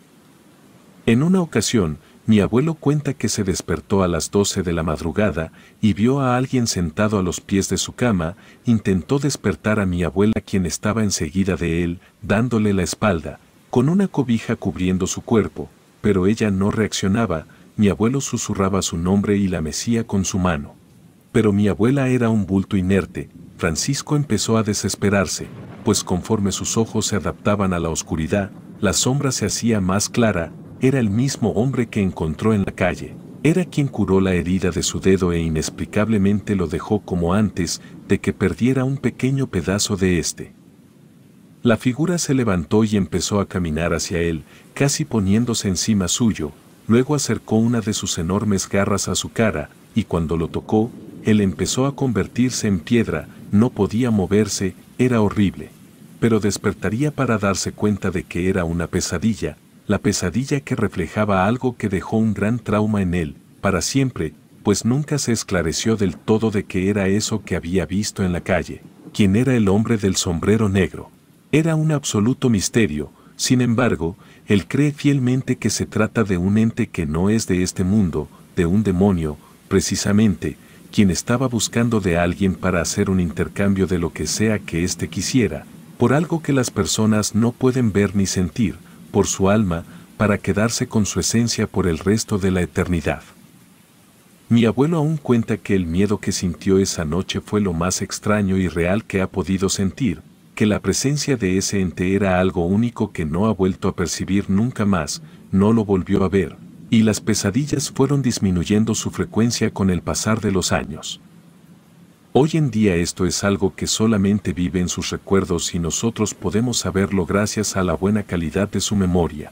En una ocasión, mi abuelo cuenta que se despertó a las 12 de la madrugada y vio a alguien sentado a los pies de su cama, intentó despertar a mi abuela quien estaba enseguida de él, dándole la espalda, con una cobija cubriendo su cuerpo, pero ella no reaccionaba, mi abuelo susurraba su nombre y la mecía con su mano. Pero mi abuela era un bulto inerte, Francisco empezó a desesperarse, pues conforme sus ojos se adaptaban a la oscuridad, la sombra se hacía más clara, era el mismo hombre que encontró en la calle, era quien curó la herida de su dedo e inexplicablemente lo dejó como antes de que perdiera un pequeño pedazo de éste. La figura se levantó y empezó a caminar hacia él, casi poniéndose encima suyo, luego acercó una de sus enormes garras a su cara, y cuando lo tocó, él empezó a convertirse en piedra, no podía moverse, era horrible. Pero despertaría para darse cuenta de que era una pesadilla, la pesadilla que reflejaba algo que dejó un gran trauma en él, para siempre, pues nunca se esclareció del todo de qué era eso que había visto en la calle, quién era el hombre del sombrero negro. Era un absoluto misterio, sin embargo, él cree fielmente que se trata de un ente que no es de este mundo, de un demonio, precisamente, quien estaba buscando de alguien para hacer un intercambio de lo que sea que éste quisiera, por algo que las personas no pueden ver ni sentir, por su alma, para quedarse con su esencia por el resto de la eternidad. Mi abuelo aún cuenta que el miedo que sintió esa noche fue lo más extraño y real que ha podido sentir, que la presencia de ese ente era algo único que no ha vuelto a percibir nunca más, no lo volvió a ver, y las pesadillas fueron disminuyendo su frecuencia con el pasar de los años. Hoy en día esto es algo que solamente vive en sus recuerdos y nosotros podemos saberlo gracias a la buena calidad de su memoria.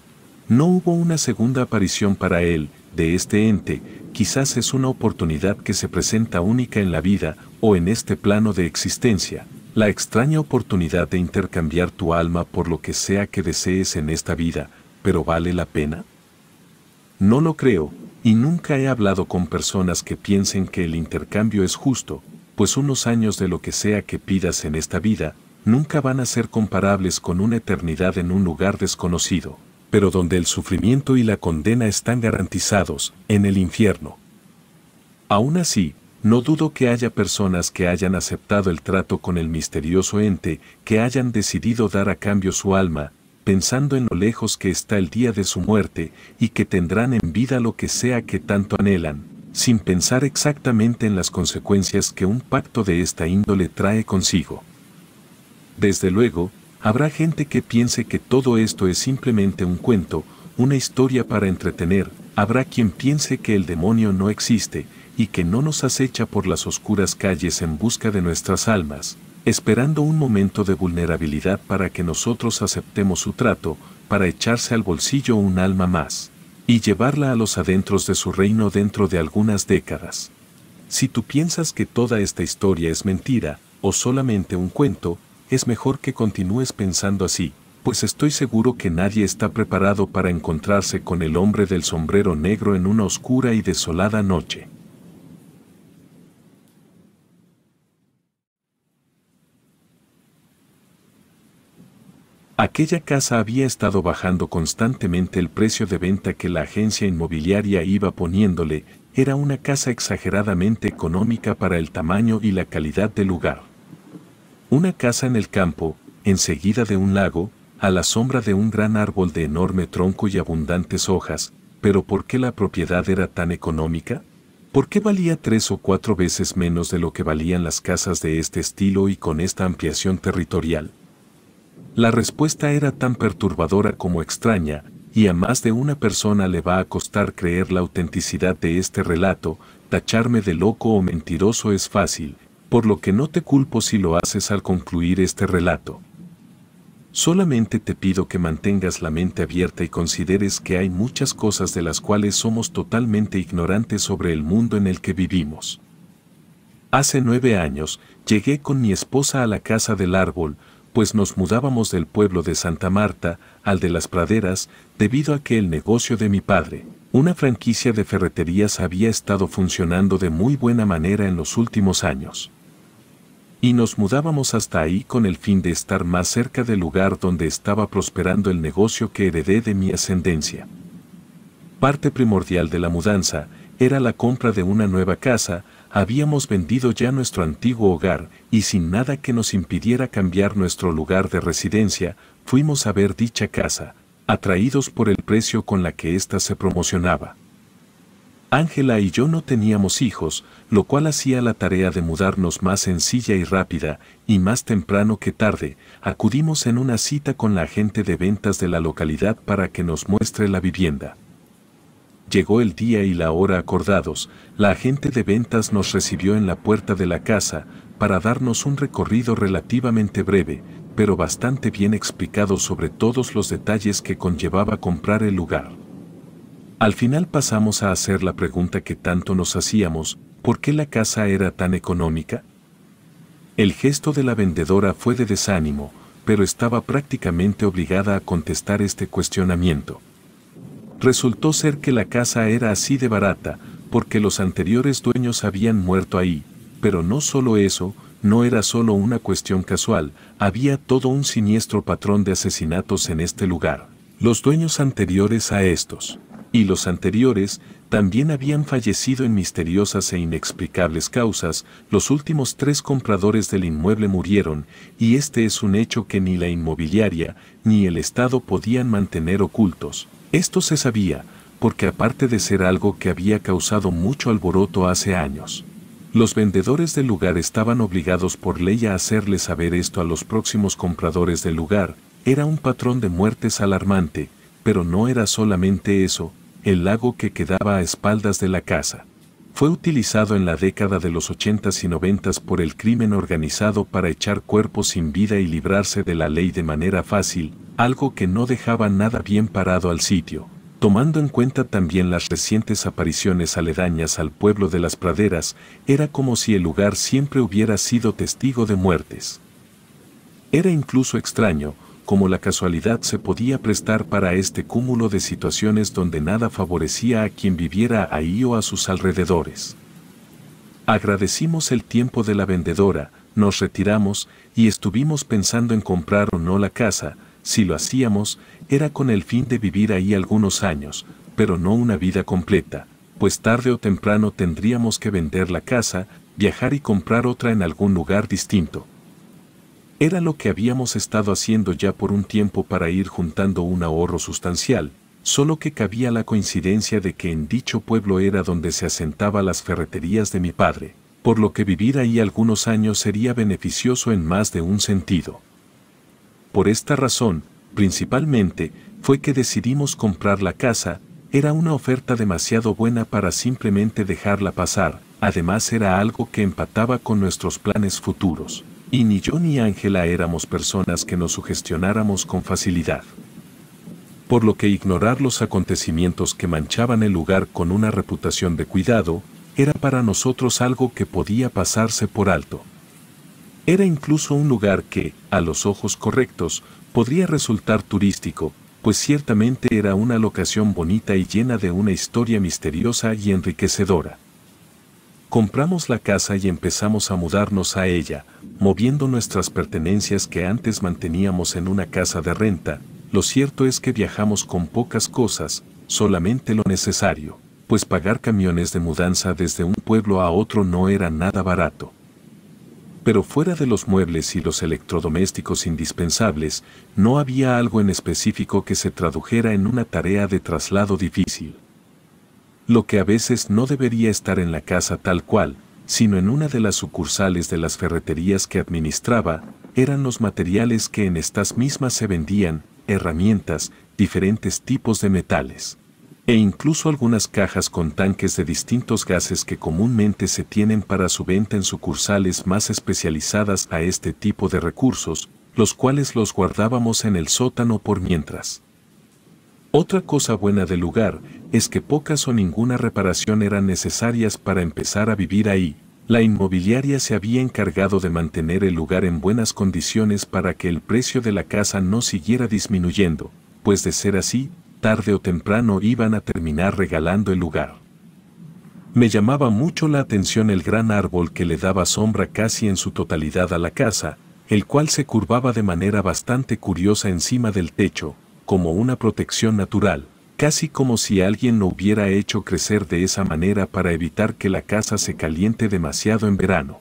No hubo una segunda aparición para él, de este ente, quizás es una oportunidad que se presenta única en la vida o en este plano de existencia, la extraña oportunidad de intercambiar tu alma por lo que sea que desees en esta vida, pero ¿vale la pena? No lo creo, y nunca he hablado con personas que piensen que el intercambio es justo, pues unos años de lo que sea que pidas en esta vida, nunca van a ser comparables con una eternidad en un lugar desconocido, pero donde el sufrimiento y la condena están garantizados, en el infierno. Aún así, no dudo que haya personas que hayan aceptado el trato con el misterioso ente, que hayan decidido dar a cambio su alma, pensando en lo lejos que está el día de su muerte, y que tendrán en vida lo que sea que tanto anhelan, sin pensar exactamente en las consecuencias que un pacto de esta índole trae consigo. Desde luego, habrá gente que piense que todo esto es simplemente un cuento, una historia para entretener, habrá quien piense que el demonio no existe y que no nos acecha por las oscuras calles en busca de nuestras almas, esperando un momento de vulnerabilidad para que nosotros aceptemos su trato, para echarse al bolsillo un alma más y llevarla a los adentros de su reino dentro de algunas décadas. Si tú piensas que toda esta historia es mentira, o solamente un cuento, es mejor que continúes pensando así, pues estoy seguro que nadie está preparado para encontrarse con el hombre del sombrero negro en una oscura y desolada noche. Aquella casa había estado bajando constantemente el precio de venta que la agencia inmobiliaria iba poniéndole, era una casa exageradamente económica para el tamaño y la calidad del lugar. Una casa en el campo, enseguida de un lago, a la sombra de un gran árbol de enorme tronco y abundantes hojas, pero ¿por qué la propiedad era tan económica? ¿Por qué valía tres o cuatro veces menos de lo que valían las casas de este estilo y con esta ampliación territorial? La respuesta era tan perturbadora como extraña, y a más de una persona le va a costar creer la autenticidad de este relato, tacharme de loco o mentiroso es fácil, por lo que no te culpo si lo haces al concluir este relato. Solamente te pido que mantengas la mente abierta y consideres que hay muchas cosas de las cuales somos totalmente ignorantes sobre el mundo en el que vivimos. Hace nueve años, llegué con mi esposa a la casa del árbol, pues nos mudábamos del pueblo de Santa Marta al de las praderas debido a que el negocio de mi padre, una franquicia de ferreterías había estado funcionando de muy buena manera en los últimos años. Y nos mudábamos hasta ahí con el fin de estar más cerca del lugar donde estaba prosperando el negocio que heredé de mi ascendencia. Parte primordial de la mudanza era la compra de una nueva casa, habíamos vendido ya nuestro antiguo hogar y sin nada que nos impidiera cambiar nuestro lugar de residencia, fuimos a ver dicha casa, atraídos por el precio con la que ésta se promocionaba. Ángela y yo no teníamos hijos, lo cual hacía la tarea de mudarnos más sencilla y rápida, y más temprano que tarde, acudimos en una cita con la agente de ventas de la localidad para que nos muestre la vivienda. Llegó el día y la hora acordados, la agente de ventas nos recibió en la puerta de la casa para darnos un recorrido relativamente breve, pero bastante bien explicado sobre todos los detalles que conllevaba comprar el lugar. Al final pasamos a hacer la pregunta que tanto nos hacíamos, ¿por qué la casa era tan económica? El gesto de la vendedora fue de desánimo, pero estaba prácticamente obligada a contestar este cuestionamiento resultó ser que la casa era así de barata, porque los anteriores dueños habían muerto ahí, pero no solo eso, no era solo una cuestión casual, había todo un siniestro patrón de asesinatos en este lugar. Los dueños anteriores a estos, y los anteriores, también habían fallecido en misteriosas e inexplicables causas, los últimos tres compradores del inmueble murieron, y este es un hecho que ni la inmobiliaria ni el Estado podían mantener ocultos. Esto se sabía, porque aparte de ser algo que había causado mucho alboroto hace años, los vendedores del lugar estaban obligados por ley a hacerle saber esto a los próximos compradores del lugar, era un patrón de muertes alarmante, pero no era solamente eso, el lago que quedaba a espaldas de la casa fue utilizado en la década de los 80 y noventas por el crimen organizado para echar cuerpos sin vida y librarse de la ley de manera fácil, algo que no dejaba nada bien parado al sitio, tomando en cuenta también las recientes apariciones aledañas al pueblo de las praderas, era como si el lugar siempre hubiera sido testigo de muertes. Era incluso extraño, como la casualidad se podía prestar para este cúmulo de situaciones donde nada favorecía a quien viviera ahí o a sus alrededores. Agradecimos el tiempo de la vendedora, nos retiramos y estuvimos pensando en comprar o no la casa, si lo hacíamos, era con el fin de vivir ahí algunos años, pero no una vida completa, pues tarde o temprano tendríamos que vender la casa, viajar y comprar otra en algún lugar distinto. Era lo que habíamos estado haciendo ya por un tiempo para ir juntando un ahorro sustancial, solo que cabía la coincidencia de que en dicho pueblo era donde se asentaba las ferreterías de mi padre, por lo que vivir ahí algunos años sería beneficioso en más de un sentido. Por esta razón, principalmente, fue que decidimos comprar la casa, era una oferta demasiado buena para simplemente dejarla pasar, además era algo que empataba con nuestros planes futuros. Y ni yo ni Ángela éramos personas que nos sugestionáramos con facilidad. Por lo que ignorar los acontecimientos que manchaban el lugar con una reputación de cuidado, era para nosotros algo que podía pasarse por alto. Era incluso un lugar que, a los ojos correctos, podría resultar turístico, pues ciertamente era una locación bonita y llena de una historia misteriosa y enriquecedora. Compramos la casa y empezamos a mudarnos a ella, moviendo nuestras pertenencias que antes manteníamos en una casa de renta. Lo cierto es que viajamos con pocas cosas, solamente lo necesario, pues pagar camiones de mudanza desde un pueblo a otro no era nada barato. Pero fuera de los muebles y los electrodomésticos indispensables, no había algo en específico que se tradujera en una tarea de traslado difícil lo que a veces no debería estar en la casa tal cual, sino en una de las sucursales de las ferreterías que administraba, eran los materiales que en estas mismas se vendían, herramientas, diferentes tipos de metales, e incluso algunas cajas con tanques de distintos gases que comúnmente se tienen para su venta en sucursales más especializadas a este tipo de recursos, los cuales los guardábamos en el sótano por mientras. Otra cosa buena del lugar es que pocas o ninguna reparación eran necesarias para empezar a vivir ahí. La inmobiliaria se había encargado de mantener el lugar en buenas condiciones para que el precio de la casa no siguiera disminuyendo, pues de ser así, tarde o temprano iban a terminar regalando el lugar. Me llamaba mucho la atención el gran árbol que le daba sombra casi en su totalidad a la casa, el cual se curvaba de manera bastante curiosa encima del techo, como una protección natural, casi como si alguien lo hubiera hecho crecer de esa manera para evitar que la casa se caliente demasiado en verano.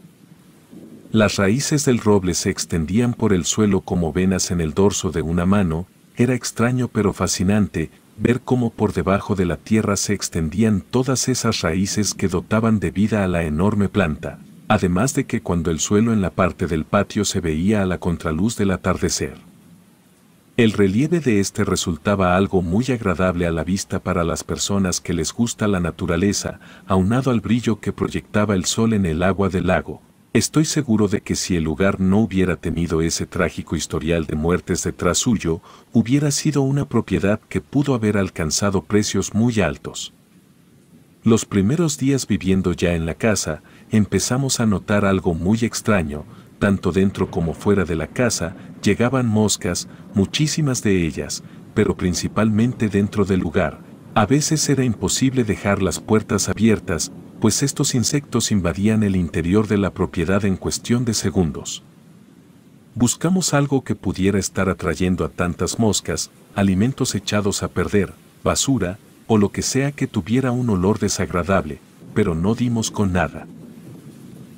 Las raíces del roble se extendían por el suelo como venas en el dorso de una mano, era extraño pero fascinante ver cómo por debajo de la tierra se extendían todas esas raíces que dotaban de vida a la enorme planta, además de que cuando el suelo en la parte del patio se veía a la contraluz del atardecer. El relieve de este resultaba algo muy agradable a la vista para las personas que les gusta la naturaleza, aunado al brillo que proyectaba el sol en el agua del lago. Estoy seguro de que si el lugar no hubiera tenido ese trágico historial de muertes detrás suyo, hubiera sido una propiedad que pudo haber alcanzado precios muy altos. Los primeros días viviendo ya en la casa, empezamos a notar algo muy extraño, tanto dentro como fuera de la casa, llegaban moscas, muchísimas de ellas, pero principalmente dentro del lugar. A veces era imposible dejar las puertas abiertas, pues estos insectos invadían el interior de la propiedad en cuestión de segundos. Buscamos algo que pudiera estar atrayendo a tantas moscas, alimentos echados a perder, basura, o lo que sea que tuviera un olor desagradable, pero no dimos con nada.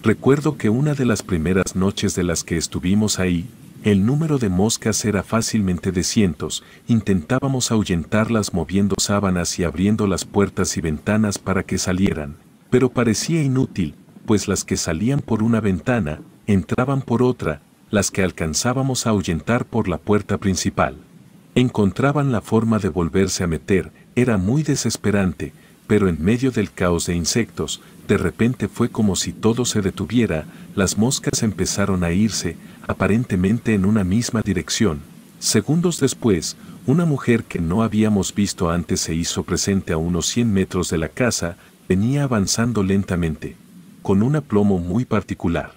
Recuerdo que una de las primeras noches de las que estuvimos ahí, el número de moscas era fácilmente de cientos, intentábamos ahuyentarlas moviendo sábanas y abriendo las puertas y ventanas para que salieran, pero parecía inútil, pues las que salían por una ventana, entraban por otra, las que alcanzábamos a ahuyentar por la puerta principal. Encontraban la forma de volverse a meter, era muy desesperante, pero en medio del caos de insectos, de repente fue como si todo se detuviera, las moscas empezaron a irse, aparentemente en una misma dirección. Segundos después, una mujer que no habíamos visto antes se hizo presente a unos 100 metros de la casa, venía avanzando lentamente, con un aplomo muy particular.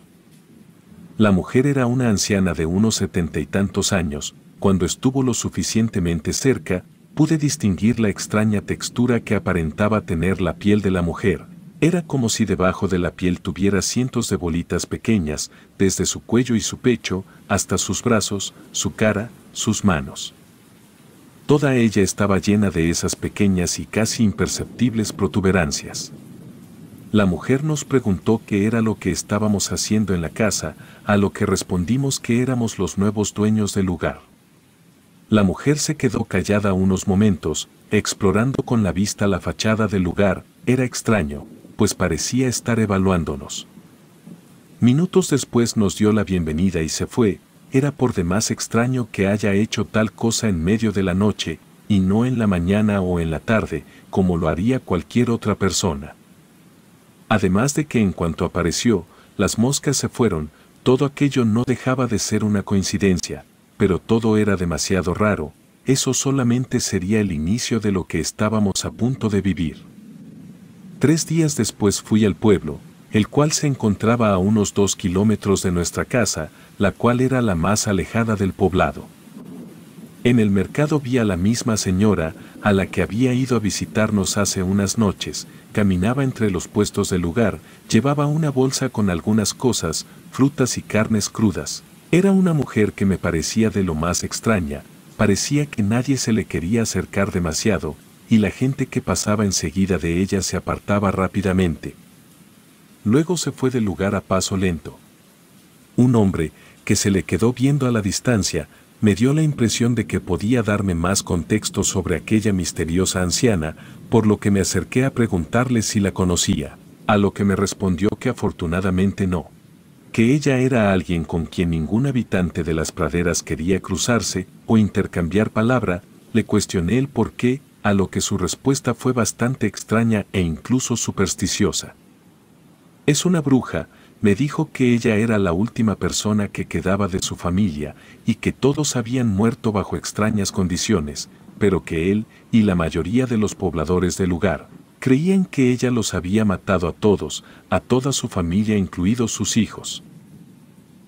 La mujer era una anciana de unos setenta y tantos años, cuando estuvo lo suficientemente cerca, pude distinguir la extraña textura que aparentaba tener la piel de la mujer. Era como si debajo de la piel tuviera cientos de bolitas pequeñas, desde su cuello y su pecho, hasta sus brazos, su cara, sus manos. Toda ella estaba llena de esas pequeñas y casi imperceptibles protuberancias. La mujer nos preguntó qué era lo que estábamos haciendo en la casa, a lo que respondimos que éramos los nuevos dueños del lugar. La mujer se quedó callada unos momentos, explorando con la vista la fachada del lugar, era extraño, pues parecía estar evaluándonos. Minutos después nos dio la bienvenida y se fue, era por demás extraño que haya hecho tal cosa en medio de la noche, y no en la mañana o en la tarde, como lo haría cualquier otra persona. Además de que en cuanto apareció, las moscas se fueron, todo aquello no dejaba de ser una coincidencia, pero todo era demasiado raro, eso solamente sería el inicio de lo que estábamos a punto de vivir. Tres días después fui al pueblo, el cual se encontraba a unos dos kilómetros de nuestra casa, la cual era la más alejada del poblado. En el mercado vi a la misma señora, a la que había ido a visitarnos hace unas noches, caminaba entre los puestos del lugar, llevaba una bolsa con algunas cosas, frutas y carnes crudas, era una mujer que me parecía de lo más extraña, parecía que nadie se le quería acercar demasiado, y la gente que pasaba enseguida de ella se apartaba rápidamente. Luego se fue del lugar a paso lento. Un hombre, que se le quedó viendo a la distancia, me dio la impresión de que podía darme más contexto sobre aquella misteriosa anciana, por lo que me acerqué a preguntarle si la conocía, a lo que me respondió que afortunadamente no que ella era alguien con quien ningún habitante de las praderas quería cruzarse o intercambiar palabra, le cuestioné el por qué, a lo que su respuesta fue bastante extraña e incluso supersticiosa. Es una bruja, me dijo que ella era la última persona que quedaba de su familia y que todos habían muerto bajo extrañas condiciones, pero que él y la mayoría de los pobladores del lugar Creían que ella los había matado a todos, a toda su familia incluidos sus hijos.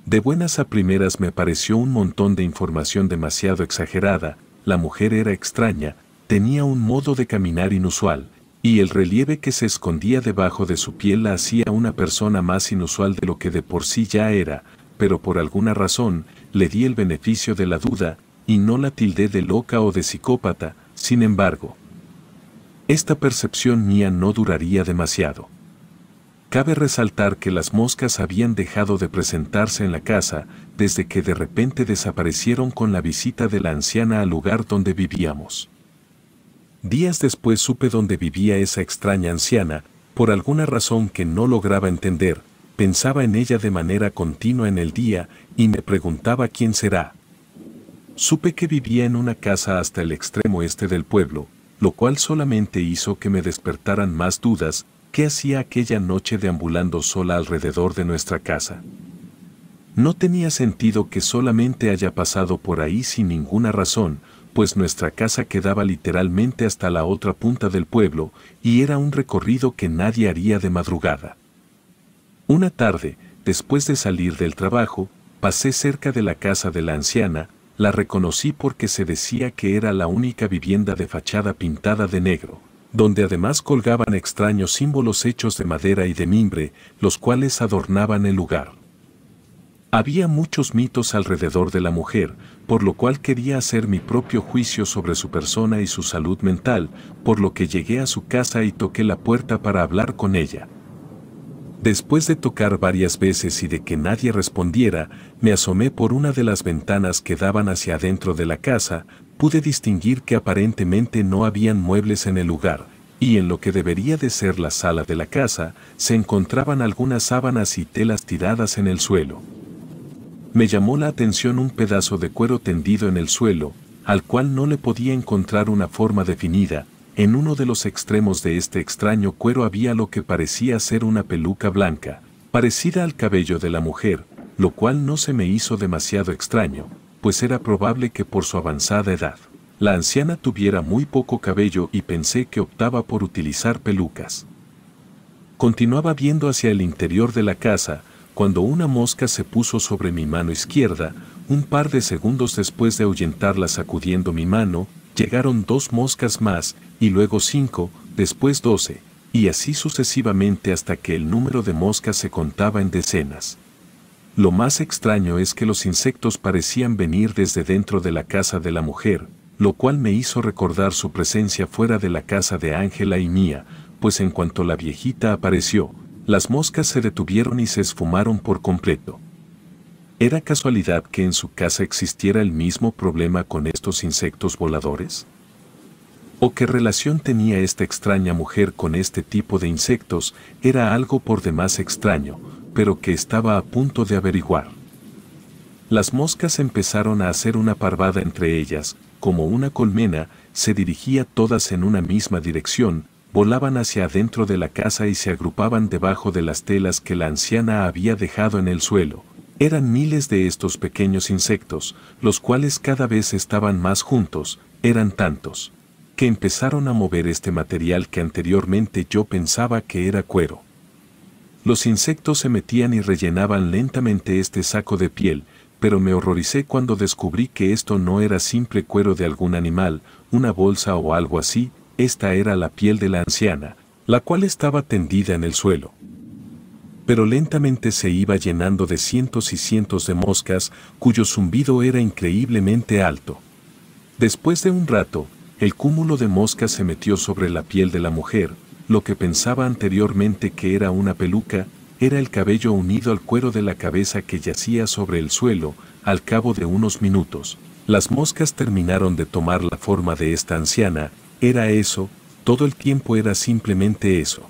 De buenas a primeras me pareció un montón de información demasiado exagerada, la mujer era extraña, tenía un modo de caminar inusual, y el relieve que se escondía debajo de su piel la hacía una persona más inusual de lo que de por sí ya era, pero por alguna razón le di el beneficio de la duda, y no la tildé de loca o de psicópata, sin embargo. Esta percepción mía no duraría demasiado. Cabe resaltar que las moscas habían dejado de presentarse en la casa desde que de repente desaparecieron con la visita de la anciana al lugar donde vivíamos. Días después supe dónde vivía esa extraña anciana, por alguna razón que no lograba entender, pensaba en ella de manera continua en el día y me preguntaba quién será. Supe que vivía en una casa hasta el extremo este del pueblo, lo cual solamente hizo que me despertaran más dudas qué hacía aquella noche deambulando sola alrededor de nuestra casa. No tenía sentido que solamente haya pasado por ahí sin ninguna razón, pues nuestra casa quedaba literalmente hasta la otra punta del pueblo y era un recorrido que nadie haría de madrugada. Una tarde, después de salir del trabajo, pasé cerca de la casa de la anciana, la reconocí porque se decía que era la única vivienda de fachada pintada de negro, donde además colgaban extraños símbolos hechos de madera y de mimbre, los cuales adornaban el lugar. Había muchos mitos alrededor de la mujer, por lo cual quería hacer mi propio juicio sobre su persona y su salud mental, por lo que llegué a su casa y toqué la puerta para hablar con ella. Después de tocar varias veces y de que nadie respondiera, me asomé por una de las ventanas que daban hacia adentro de la casa, pude distinguir que aparentemente no habían muebles en el lugar, y en lo que debería de ser la sala de la casa, se encontraban algunas sábanas y telas tiradas en el suelo. Me llamó la atención un pedazo de cuero tendido en el suelo, al cual no le podía encontrar una forma definida, en uno de los extremos de este extraño cuero había lo que parecía ser una peluca blanca, parecida al cabello de la mujer, lo cual no se me hizo demasiado extraño, pues era probable que por su avanzada edad, la anciana tuviera muy poco cabello y pensé que optaba por utilizar pelucas. Continuaba viendo hacia el interior de la casa, cuando una mosca se puso sobre mi mano izquierda, un par de segundos después de ahuyentarla sacudiendo mi mano, llegaron dos moscas más, y luego cinco, después doce, y así sucesivamente hasta que el número de moscas se contaba en decenas. Lo más extraño es que los insectos parecían venir desde dentro de la casa de la mujer, lo cual me hizo recordar su presencia fuera de la casa de Ángela y mía, pues en cuanto la viejita apareció, las moscas se detuvieron y se esfumaron por completo. ¿Era casualidad que en su casa existiera el mismo problema con estos insectos voladores? ¿O qué relación tenía esta extraña mujer con este tipo de insectos? Era algo por demás extraño, pero que estaba a punto de averiguar. Las moscas empezaron a hacer una parvada entre ellas, como una colmena, se dirigía todas en una misma dirección, volaban hacia adentro de la casa y se agrupaban debajo de las telas que la anciana había dejado en el suelo, eran miles de estos pequeños insectos, los cuales cada vez estaban más juntos, eran tantos, que empezaron a mover este material que anteriormente yo pensaba que era cuero. Los insectos se metían y rellenaban lentamente este saco de piel, pero me horroricé cuando descubrí que esto no era simple cuero de algún animal, una bolsa o algo así, esta era la piel de la anciana, la cual estaba tendida en el suelo pero lentamente se iba llenando de cientos y cientos de moscas cuyo zumbido era increíblemente alto. Después de un rato, el cúmulo de moscas se metió sobre la piel de la mujer, lo que pensaba anteriormente que era una peluca, era el cabello unido al cuero de la cabeza que yacía sobre el suelo, al cabo de unos minutos. Las moscas terminaron de tomar la forma de esta anciana, era eso, todo el tiempo era simplemente eso.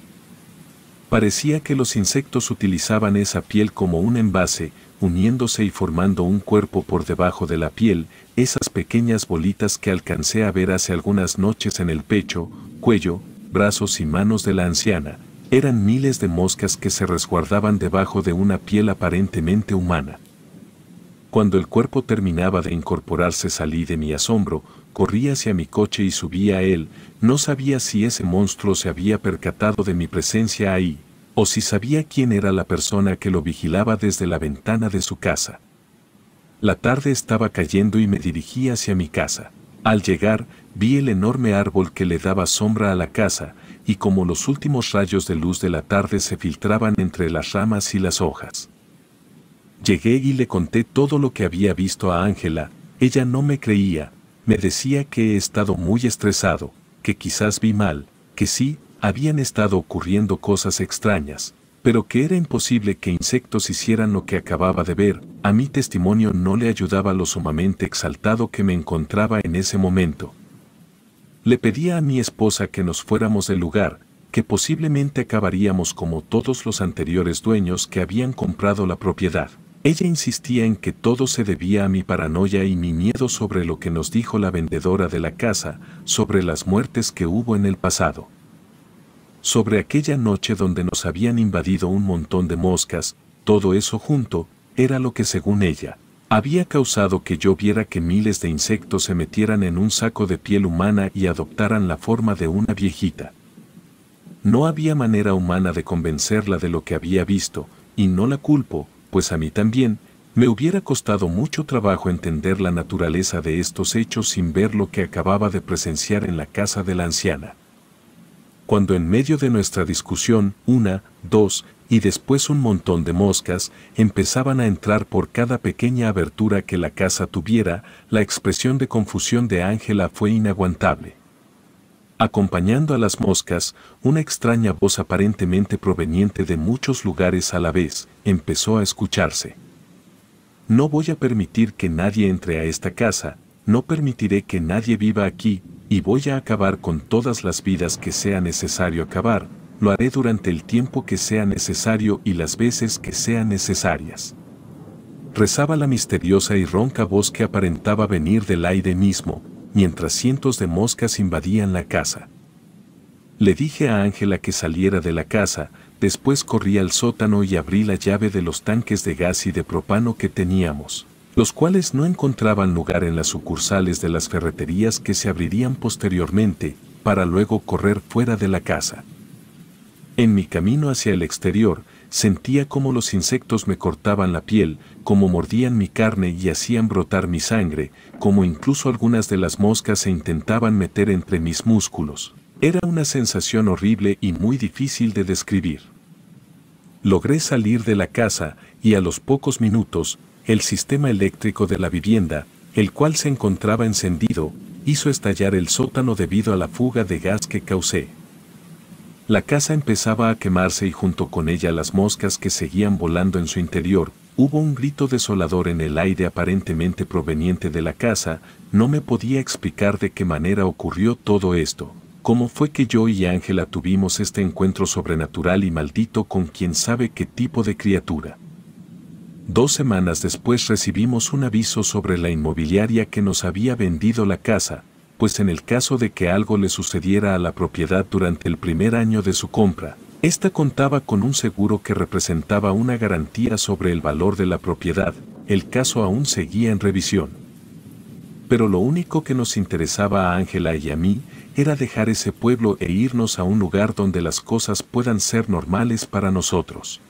Parecía que los insectos utilizaban esa piel como un envase, uniéndose y formando un cuerpo por debajo de la piel, esas pequeñas bolitas que alcancé a ver hace algunas noches en el pecho, cuello, brazos y manos de la anciana, eran miles de moscas que se resguardaban debajo de una piel aparentemente humana. Cuando el cuerpo terminaba de incorporarse salí de mi asombro, corrí hacia mi coche y subí a él, no sabía si ese monstruo se había percatado de mi presencia ahí, o si sabía quién era la persona que lo vigilaba desde la ventana de su casa. La tarde estaba cayendo y me dirigí hacia mi casa. Al llegar, vi el enorme árbol que le daba sombra a la casa, y como los últimos rayos de luz de la tarde se filtraban entre las ramas y las hojas. Llegué y le conté todo lo que había visto a Ángela, ella no me creía, me decía que he estado muy estresado, que quizás vi mal, que sí, habían estado ocurriendo cosas extrañas, pero que era imposible que insectos hicieran lo que acababa de ver, a mi testimonio no le ayudaba lo sumamente exaltado que me encontraba en ese momento. Le pedía a mi esposa que nos fuéramos del lugar, que posiblemente acabaríamos como todos los anteriores dueños que habían comprado la propiedad. Ella insistía en que todo se debía a mi paranoia y mi miedo sobre lo que nos dijo la vendedora de la casa, sobre las muertes que hubo en el pasado. Sobre aquella noche donde nos habían invadido un montón de moscas, todo eso junto, era lo que según ella, había causado que yo viera que miles de insectos se metieran en un saco de piel humana y adoptaran la forma de una viejita. No había manera humana de convencerla de lo que había visto, y no la culpo, pues a mí también, me hubiera costado mucho trabajo entender la naturaleza de estos hechos sin ver lo que acababa de presenciar en la casa de la anciana. Cuando en medio de nuestra discusión, una, dos, y después un montón de moscas, empezaban a entrar por cada pequeña abertura que la casa tuviera, la expresión de confusión de Ángela fue inaguantable acompañando a las moscas, una extraña voz aparentemente proveniente de muchos lugares a la vez empezó a escucharse. No voy a permitir que nadie entre a esta casa, no permitiré que nadie viva aquí, y voy a acabar con todas las vidas que sea necesario acabar, lo haré durante el tiempo que sea necesario y las veces que sean necesarias. Rezaba la misteriosa y ronca voz que aparentaba venir del aire mismo, mientras cientos de moscas invadían la casa. Le dije a Ángela que saliera de la casa, después corrí al sótano y abrí la llave de los tanques de gas y de propano que teníamos, los cuales no encontraban lugar en las sucursales de las ferreterías que se abrirían posteriormente, para luego correr fuera de la casa. En mi camino hacia el exterior, sentía como los insectos me cortaban la piel, como mordían mi carne y hacían brotar mi sangre, como incluso algunas de las moscas se intentaban meter entre mis músculos. Era una sensación horrible y muy difícil de describir. Logré salir de la casa y a los pocos minutos, el sistema eléctrico de la vivienda, el cual se encontraba encendido, hizo estallar el sótano debido a la fuga de gas que causé. La casa empezaba a quemarse y junto con ella las moscas que seguían volando en su interior. Hubo un grito desolador en el aire aparentemente proveniente de la casa, no me podía explicar de qué manera ocurrió todo esto, cómo fue que yo y Ángela tuvimos este encuentro sobrenatural y maldito con quien sabe qué tipo de criatura. Dos semanas después recibimos un aviso sobre la inmobiliaria que nos había vendido la casa, pues en el caso de que algo le sucediera a la propiedad durante el primer año de su compra, esta contaba con un seguro que representaba una garantía sobre el valor de la propiedad, el caso aún seguía en revisión. Pero lo único que nos interesaba a Ángela y a mí era dejar ese pueblo e irnos a un lugar donde las cosas puedan ser normales para nosotros.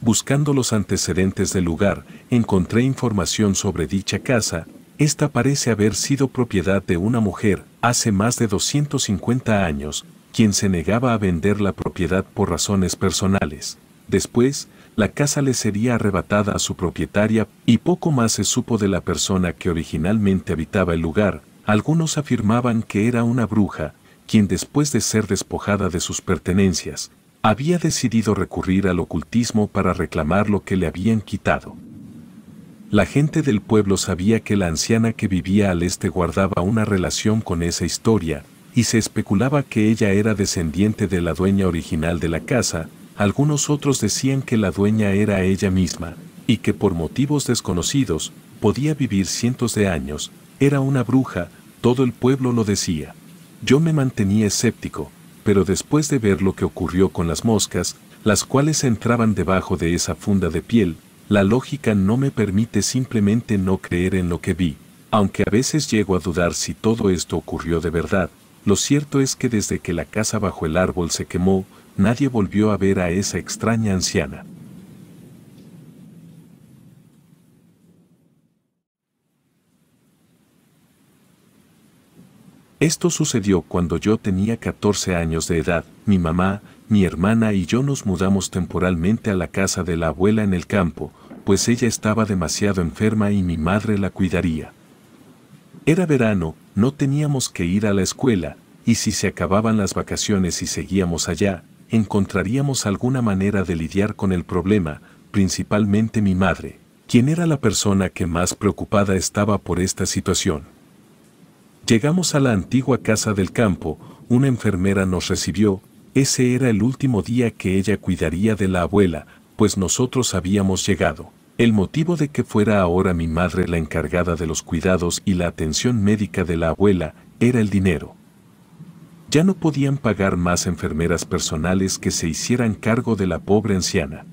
Buscando los antecedentes del lugar, encontré información sobre dicha casa, esta parece haber sido propiedad de una mujer, hace más de 250 años, quien se negaba a vender la propiedad por razones personales. Después, la casa le sería arrebatada a su propietaria y poco más se supo de la persona que originalmente habitaba el lugar. Algunos afirmaban que era una bruja, quien después de ser despojada de sus pertenencias, había decidido recurrir al ocultismo para reclamar lo que le habían quitado. La gente del pueblo sabía que la anciana que vivía al este guardaba una relación con esa historia, y se especulaba que ella era descendiente de la dueña original de la casa, algunos otros decían que la dueña era ella misma, y que por motivos desconocidos podía vivir cientos de años, era una bruja, todo el pueblo lo decía. Yo me mantenía escéptico, pero después de ver lo que ocurrió con las moscas, las cuales entraban debajo de esa funda de piel, la lógica no me permite simplemente no creer en lo que vi, aunque a veces llego a dudar si todo esto ocurrió de verdad. Lo cierto es que desde que la casa bajo el árbol se quemó, nadie volvió a ver a esa extraña anciana. Esto sucedió cuando yo tenía 14 años de edad. Mi mamá, mi hermana y yo nos mudamos temporalmente a la casa de la abuela en el campo, pues ella estaba demasiado enferma y mi madre la cuidaría. Era verano, no teníamos que ir a la escuela, y si se acababan las vacaciones y seguíamos allá, encontraríamos alguna manera de lidiar con el problema, principalmente mi madre, quien era la persona que más preocupada estaba por esta situación. Llegamos a la antigua casa del campo, una enfermera nos recibió, ese era el último día que ella cuidaría de la abuela, pues nosotros habíamos llegado. El motivo de que fuera ahora mi madre la encargada de los cuidados y la atención médica de la abuela era el dinero. Ya no podían pagar más enfermeras personales que se hicieran cargo de la pobre anciana.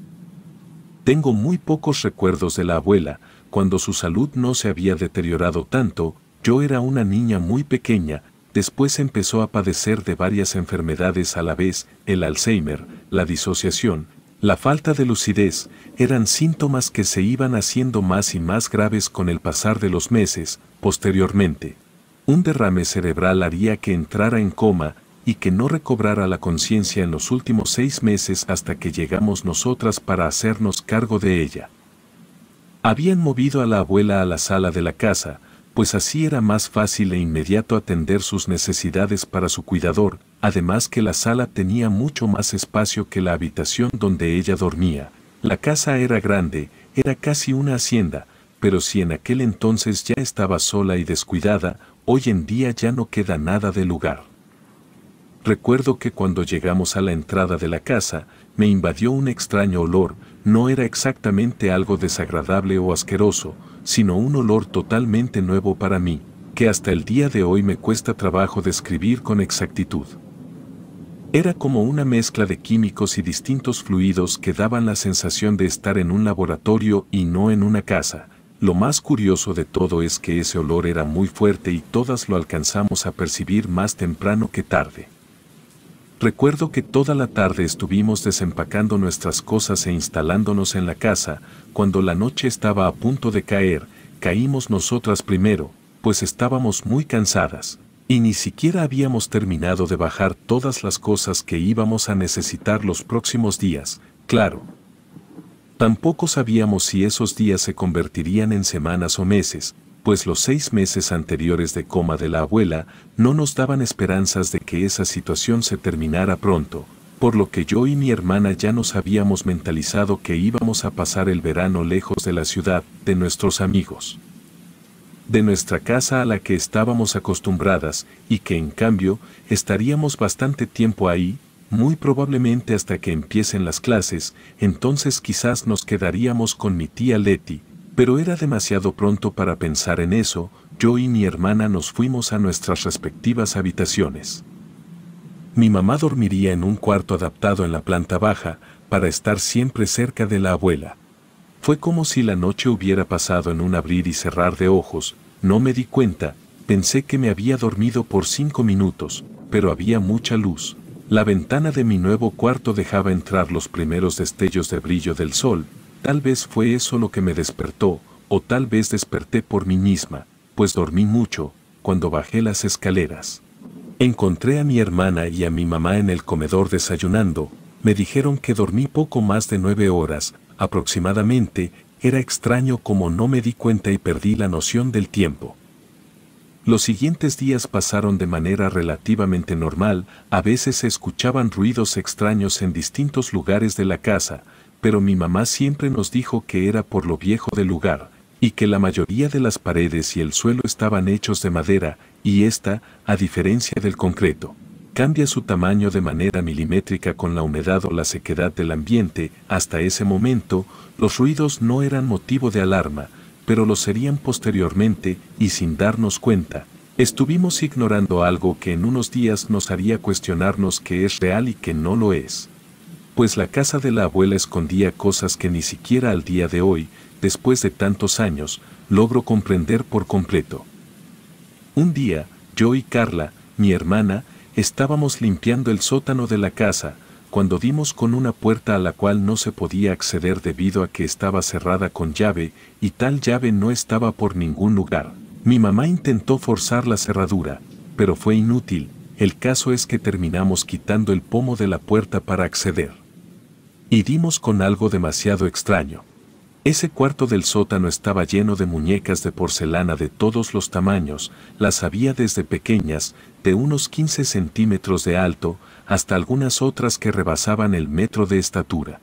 Tengo muy pocos recuerdos de la abuela, cuando su salud no se había deteriorado tanto, yo era una niña muy pequeña, después empezó a padecer de varias enfermedades a la vez, el Alzheimer, la disociación, la falta de lucidez, eran síntomas que se iban haciendo más y más graves con el pasar de los meses, posteriormente. Un derrame cerebral haría que entrara en coma y que no recobrara la conciencia en los últimos seis meses hasta que llegamos nosotras para hacernos cargo de ella. Habían movido a la abuela a la sala de la casa, pues así era más fácil e inmediato atender sus necesidades para su cuidador, además que la sala tenía mucho más espacio que la habitación donde ella dormía. La casa era grande, era casi una hacienda, pero si en aquel entonces ya estaba sola y descuidada, hoy en día ya no queda nada de lugar. Recuerdo que cuando llegamos a la entrada de la casa, me invadió un extraño olor, no era exactamente algo desagradable o asqueroso, sino un olor totalmente nuevo para mí, que hasta el día de hoy me cuesta trabajo describir con exactitud. Era como una mezcla de químicos y distintos fluidos que daban la sensación de estar en un laboratorio y no en una casa. Lo más curioso de todo es que ese olor era muy fuerte y todas lo alcanzamos a percibir más temprano que tarde. Recuerdo que toda la tarde estuvimos desempacando nuestras cosas e instalándonos en la casa, cuando la noche estaba a punto de caer, caímos nosotras primero, pues estábamos muy cansadas, y ni siquiera habíamos terminado de bajar todas las cosas que íbamos a necesitar los próximos días, claro. Tampoco sabíamos si esos días se convertirían en semanas o meses, pues los seis meses anteriores de coma de la abuela no nos daban esperanzas de que esa situación se terminara pronto, por lo que yo y mi hermana ya nos habíamos mentalizado que íbamos a pasar el verano lejos de la ciudad, de nuestros amigos. De nuestra casa a la que estábamos acostumbradas y que en cambio estaríamos bastante tiempo ahí, muy probablemente hasta que empiecen las clases, entonces quizás nos quedaríamos con mi tía Letty, pero era demasiado pronto para pensar en eso, yo y mi hermana nos fuimos a nuestras respectivas habitaciones. Mi mamá dormiría en un cuarto adaptado en la planta baja para estar siempre cerca de la abuela. Fue como si la noche hubiera pasado en un abrir y cerrar de ojos, no me di cuenta, pensé que me había dormido por cinco minutos, pero había mucha luz. La ventana de mi nuevo cuarto dejaba entrar los primeros destellos de brillo del sol, Tal vez fue eso lo que me despertó, o tal vez desperté por mí misma, pues dormí mucho, cuando bajé las escaleras. Encontré a mi hermana y a mi mamá en el comedor desayunando, me dijeron que dormí poco más de nueve horas, aproximadamente, era extraño como no me di cuenta y perdí la noción del tiempo. Los siguientes días pasaron de manera relativamente normal, a veces se escuchaban ruidos extraños en distintos lugares de la casa, pero mi mamá siempre nos dijo que era por lo viejo del lugar, y que la mayoría de las paredes y el suelo estaban hechos de madera, y esta, a diferencia del concreto, cambia su tamaño de manera milimétrica con la humedad o la sequedad del ambiente, hasta ese momento, los ruidos no eran motivo de alarma, pero lo serían posteriormente, y sin darnos cuenta, estuvimos ignorando algo que en unos días nos haría cuestionarnos que es real y que no lo es pues la casa de la abuela escondía cosas que ni siquiera al día de hoy, después de tantos años, logro comprender por completo. Un día, yo y Carla, mi hermana, estábamos limpiando el sótano de la casa, cuando dimos con una puerta a la cual no se podía acceder debido a que estaba cerrada con llave, y tal llave no estaba por ningún lugar. Mi mamá intentó forzar la cerradura, pero fue inútil, el caso es que terminamos quitando el pomo de la puerta para acceder y dimos con algo demasiado extraño. Ese cuarto del sótano estaba lleno de muñecas de porcelana de todos los tamaños, las había desde pequeñas, de unos 15 centímetros de alto, hasta algunas otras que rebasaban el metro de estatura.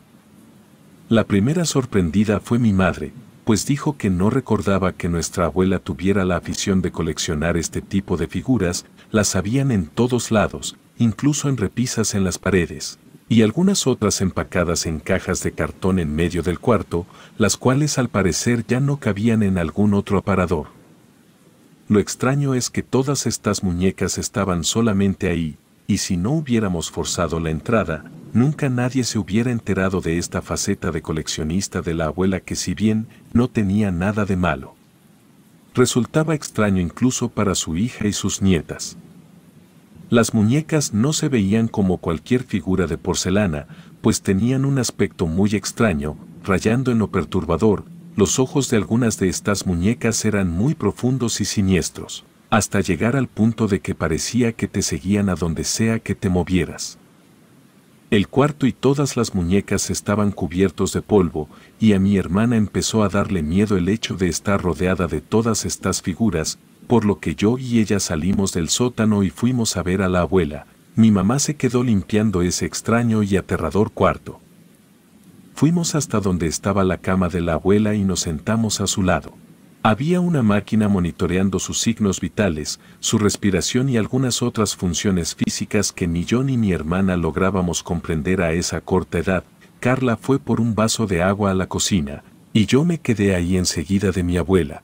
La primera sorprendida fue mi madre, pues dijo que no recordaba que nuestra abuela tuviera la afición de coleccionar este tipo de figuras, las habían en todos lados, incluso en repisas en las paredes y algunas otras empacadas en cajas de cartón en medio del cuarto, las cuales al parecer ya no cabían en algún otro aparador. Lo extraño es que todas estas muñecas estaban solamente ahí, y si no hubiéramos forzado la entrada, nunca nadie se hubiera enterado de esta faceta de coleccionista de la abuela que si bien no tenía nada de malo. Resultaba extraño incluso para su hija y sus nietas. Las muñecas no se veían como cualquier figura de porcelana, pues tenían un aspecto muy extraño, rayando en lo perturbador, los ojos de algunas de estas muñecas eran muy profundos y siniestros, hasta llegar al punto de que parecía que te seguían a donde sea que te movieras. El cuarto y todas las muñecas estaban cubiertos de polvo, y a mi hermana empezó a darle miedo el hecho de estar rodeada de todas estas figuras, por lo que yo y ella salimos del sótano y fuimos a ver a la abuela, mi mamá se quedó limpiando ese extraño y aterrador cuarto. Fuimos hasta donde estaba la cama de la abuela y nos sentamos a su lado. Había una máquina monitoreando sus signos vitales, su respiración y algunas otras funciones físicas que ni yo ni mi hermana lográbamos comprender a esa corta edad. Carla fue por un vaso de agua a la cocina, y yo me quedé ahí enseguida de mi abuela,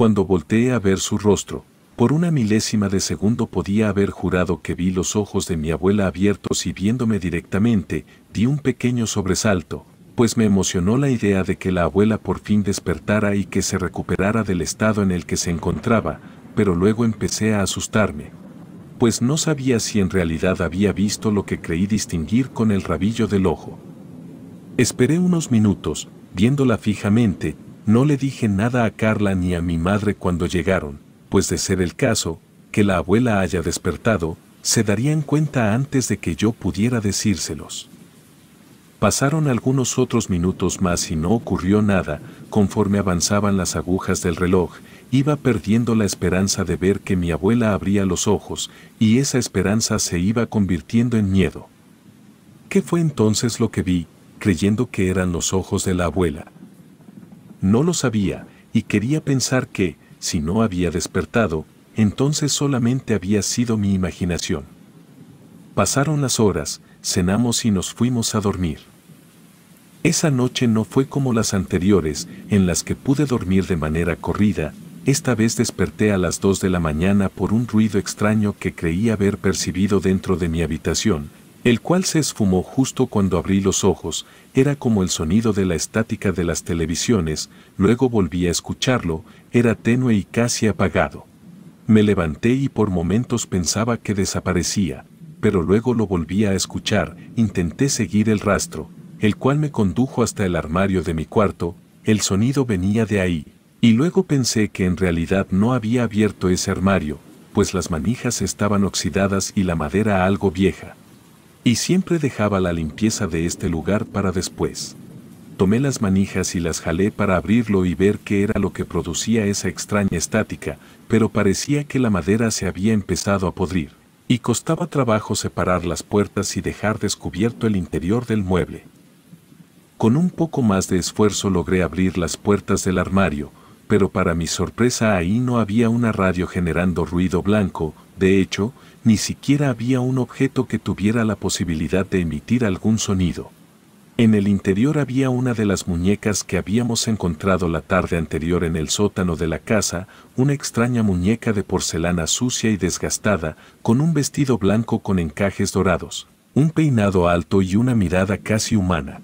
cuando volteé a ver su rostro, por una milésima de segundo podía haber jurado que vi los ojos de mi abuela abiertos y viéndome directamente, di un pequeño sobresalto, pues me emocionó la idea de que la abuela por fin despertara y que se recuperara del estado en el que se encontraba, pero luego empecé a asustarme, pues no sabía si en realidad había visto lo que creí distinguir con el rabillo del ojo. Esperé unos minutos, viéndola fijamente, no le dije nada a Carla ni a mi madre cuando llegaron, pues de ser el caso, que la abuela haya despertado, se darían cuenta antes de que yo pudiera decírselos. Pasaron algunos otros minutos más y no ocurrió nada, conforme avanzaban las agujas del reloj, iba perdiendo la esperanza de ver que mi abuela abría los ojos, y esa esperanza se iba convirtiendo en miedo. ¿Qué fue entonces lo que vi, creyendo que eran los ojos de la abuela? no lo sabía, y quería pensar que, si no había despertado, entonces solamente había sido mi imaginación. Pasaron las horas, cenamos y nos fuimos a dormir. Esa noche no fue como las anteriores, en las que pude dormir de manera corrida, esta vez desperté a las dos de la mañana por un ruido extraño que creí haber percibido dentro de mi habitación, el cual se esfumó justo cuando abrí los ojos, era como el sonido de la estática de las televisiones, luego volví a escucharlo, era tenue y casi apagado. Me levanté y por momentos pensaba que desaparecía, pero luego lo volví a escuchar, intenté seguir el rastro, el cual me condujo hasta el armario de mi cuarto, el sonido venía de ahí, y luego pensé que en realidad no había abierto ese armario, pues las manijas estaban oxidadas y la madera algo vieja. Y siempre dejaba la limpieza de este lugar para después. Tomé las manijas y las jalé para abrirlo y ver qué era lo que producía esa extraña estática, pero parecía que la madera se había empezado a podrir, y costaba trabajo separar las puertas y dejar descubierto el interior del mueble. Con un poco más de esfuerzo logré abrir las puertas del armario, pero para mi sorpresa ahí no había una radio generando ruido blanco, de hecho, ni siquiera había un objeto que tuviera la posibilidad de emitir algún sonido. En el interior había una de las muñecas que habíamos encontrado la tarde anterior en el sótano de la casa, una extraña muñeca de porcelana sucia y desgastada, con un vestido blanco con encajes dorados, un peinado alto y una mirada casi humana.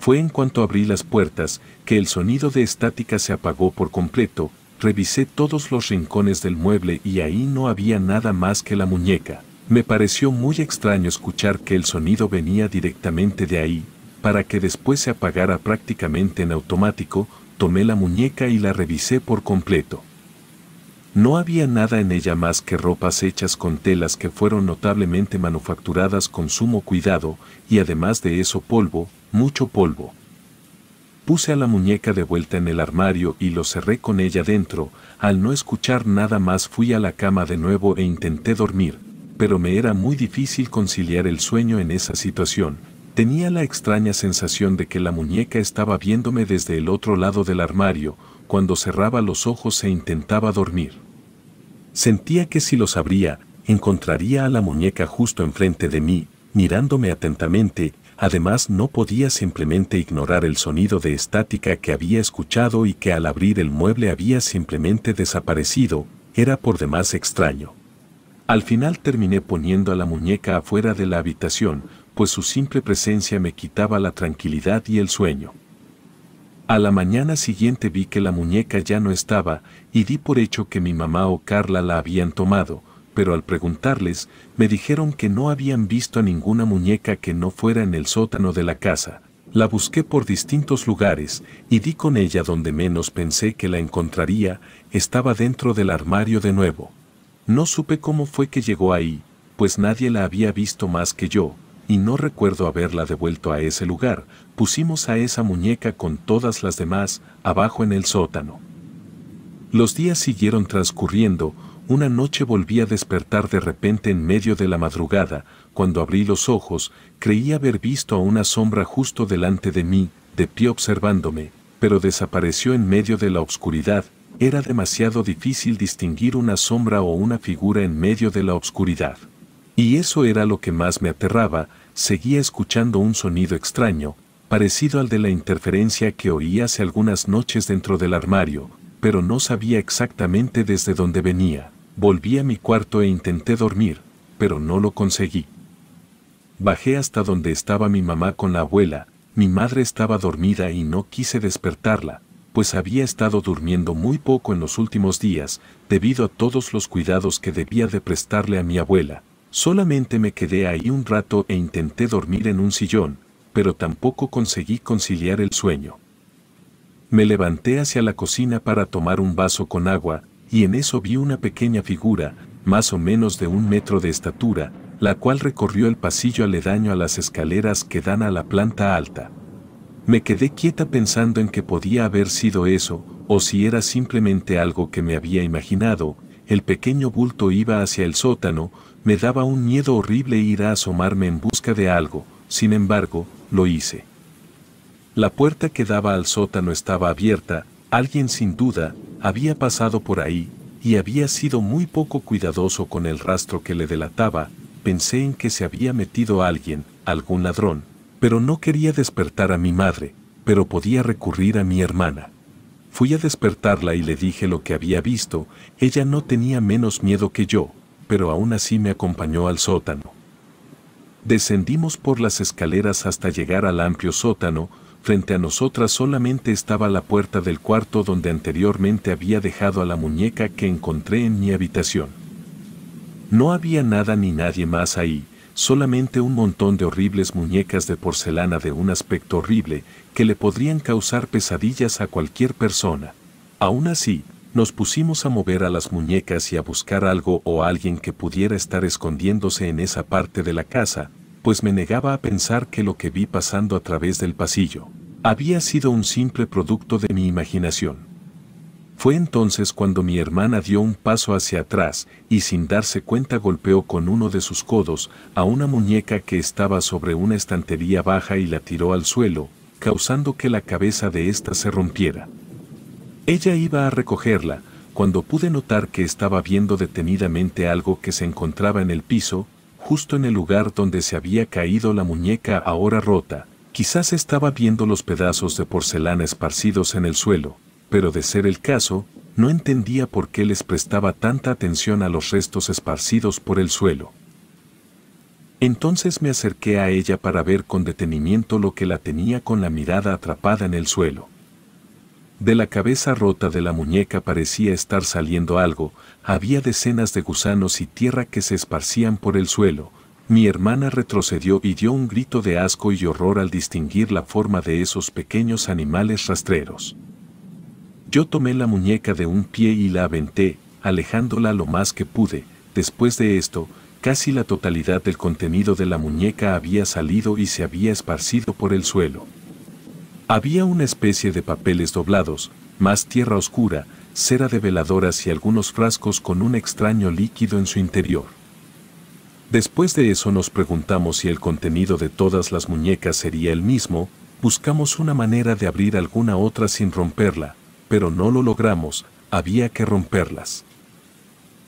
Fue en cuanto abrí las puertas que el sonido de estática se apagó por completo revisé todos los rincones del mueble y ahí no había nada más que la muñeca. Me pareció muy extraño escuchar que el sonido venía directamente de ahí, para que después se apagara prácticamente en automático, tomé la muñeca y la revisé por completo. No había nada en ella más que ropas hechas con telas que fueron notablemente manufacturadas con sumo cuidado, y además de eso polvo, mucho polvo. Puse a la muñeca de vuelta en el armario y lo cerré con ella dentro. Al no escuchar nada más fui a la cama de nuevo e intenté dormir, pero me era muy difícil conciliar el sueño en esa situación. Tenía la extraña sensación de que la muñeca estaba viéndome desde el otro lado del armario, cuando cerraba los ojos e intentaba dormir. Sentía que si los abría, encontraría a la muñeca justo enfrente de mí, mirándome atentamente, Además no podía simplemente ignorar el sonido de estática que había escuchado y que al abrir el mueble había simplemente desaparecido, era por demás extraño. Al final terminé poniendo a la muñeca afuera de la habitación, pues su simple presencia me quitaba la tranquilidad y el sueño. A la mañana siguiente vi que la muñeca ya no estaba y di por hecho que mi mamá o Carla la habían tomado, pero al preguntarles, me dijeron que no habían visto a ninguna muñeca que no fuera en el sótano de la casa. La busqué por distintos lugares y di con ella donde menos pensé que la encontraría, estaba dentro del armario de nuevo. No supe cómo fue que llegó ahí, pues nadie la había visto más que yo, y no recuerdo haberla devuelto a ese lugar, pusimos a esa muñeca con todas las demás abajo en el sótano. Los días siguieron transcurriendo, una noche volví a despertar de repente en medio de la madrugada, cuando abrí los ojos, creí haber visto a una sombra justo delante de mí, de pie observándome, pero desapareció en medio de la oscuridad, era demasiado difícil distinguir una sombra o una figura en medio de la oscuridad. Y eso era lo que más me aterraba, seguía escuchando un sonido extraño, parecido al de la interferencia que oí hace algunas noches dentro del armario, pero no sabía exactamente desde dónde venía. Volví a mi cuarto e intenté dormir, pero no lo conseguí. Bajé hasta donde estaba mi mamá con la abuela, mi madre estaba dormida y no quise despertarla, pues había estado durmiendo muy poco en los últimos días, debido a todos los cuidados que debía de prestarle a mi abuela. Solamente me quedé ahí un rato e intenté dormir en un sillón, pero tampoco conseguí conciliar el sueño. Me levanté hacia la cocina para tomar un vaso con agua, y en eso vi una pequeña figura, más o menos de un metro de estatura, la cual recorrió el pasillo aledaño a las escaleras que dan a la planta alta. Me quedé quieta pensando en que podía haber sido eso, o si era simplemente algo que me había imaginado, el pequeño bulto iba hacia el sótano, me daba un miedo horrible ir a asomarme en busca de algo, sin embargo, lo hice. La puerta que daba al sótano estaba abierta, alguien sin duda, había pasado por ahí y había sido muy poco cuidadoso con el rastro que le delataba, pensé en que se había metido alguien, algún ladrón, pero no quería despertar a mi madre, pero podía recurrir a mi hermana. Fui a despertarla y le dije lo que había visto, ella no tenía menos miedo que yo, pero aún así me acompañó al sótano. Descendimos por las escaleras hasta llegar al amplio sótano, frente a nosotras solamente estaba la puerta del cuarto donde anteriormente había dejado a la muñeca que encontré en mi habitación. No había nada ni nadie más ahí, solamente un montón de horribles muñecas de porcelana de un aspecto horrible que le podrían causar pesadillas a cualquier persona. Aún así, nos pusimos a mover a las muñecas y a buscar algo o alguien que pudiera estar escondiéndose en esa parte de la casa, pues me negaba a pensar que lo que vi pasando a través del pasillo había sido un simple producto de mi imaginación. Fue entonces cuando mi hermana dio un paso hacia atrás y sin darse cuenta golpeó con uno de sus codos a una muñeca que estaba sobre una estantería baja y la tiró al suelo, causando que la cabeza de ésta se rompiera. Ella iba a recogerla, cuando pude notar que estaba viendo detenidamente algo que se encontraba en el piso, justo en el lugar donde se había caído la muñeca ahora rota, quizás estaba viendo los pedazos de porcelana esparcidos en el suelo, pero de ser el caso, no entendía por qué les prestaba tanta atención a los restos esparcidos por el suelo. Entonces me acerqué a ella para ver con detenimiento lo que la tenía con la mirada atrapada en el suelo. De la cabeza rota de la muñeca parecía estar saliendo algo, había decenas de gusanos y tierra que se esparcían por el suelo. Mi hermana retrocedió y dio un grito de asco y horror al distinguir la forma de esos pequeños animales rastreros. Yo tomé la muñeca de un pie y la aventé, alejándola lo más que pude. Después de esto, casi la totalidad del contenido de la muñeca había salido y se había esparcido por el suelo. Había una especie de papeles doblados, más tierra oscura, cera de veladoras y algunos frascos con un extraño líquido en su interior. Después de eso nos preguntamos si el contenido de todas las muñecas sería el mismo, buscamos una manera de abrir alguna otra sin romperla, pero no lo logramos, había que romperlas.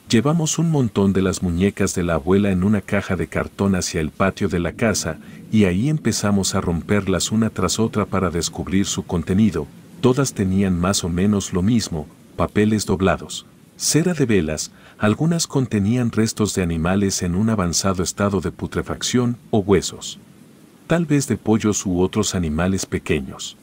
Llevamos un montón de las muñecas de la abuela en una caja de cartón hacia el patio de la casa y ahí empezamos a romperlas una tras otra para descubrir su contenido. Todas tenían más o menos lo mismo, papeles doblados, cera de velas, algunas contenían restos de animales en un avanzado estado de putrefacción o huesos, tal vez de pollos u otros animales pequeños.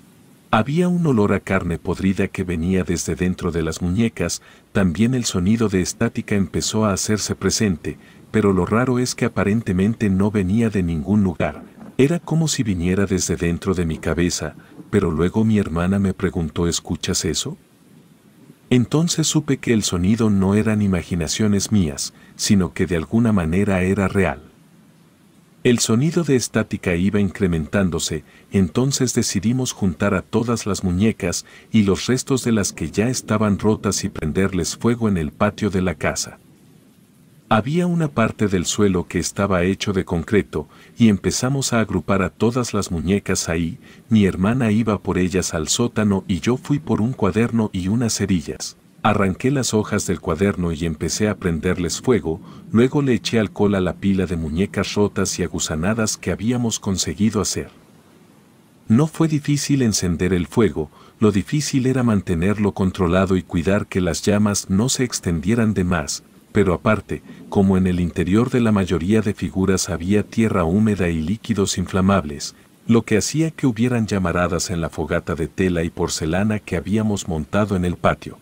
Había un olor a carne podrida que venía desde dentro de las muñecas, también el sonido de estática empezó a hacerse presente, pero lo raro es que aparentemente no venía de ningún lugar. Era como si viniera desde dentro de mi cabeza, pero luego mi hermana me preguntó ¿escuchas eso? Entonces supe que el sonido no eran imaginaciones mías, sino que de alguna manera era real. El sonido de estática iba incrementándose entonces decidimos juntar a todas las muñecas y los restos de las que ya estaban rotas y prenderles fuego en el patio de la casa. Había una parte del suelo que estaba hecho de concreto y empezamos a agrupar a todas las muñecas ahí, mi hermana iba por ellas al sótano y yo fui por un cuaderno y unas cerillas. Arranqué las hojas del cuaderno y empecé a prenderles fuego, luego le eché alcohol a la pila de muñecas rotas y aguzanadas que habíamos conseguido hacer. No fue difícil encender el fuego, lo difícil era mantenerlo controlado y cuidar que las llamas no se extendieran de más, pero aparte, como en el interior de la mayoría de figuras había tierra húmeda y líquidos inflamables, lo que hacía que hubieran llamaradas en la fogata de tela y porcelana que habíamos montado en el patio.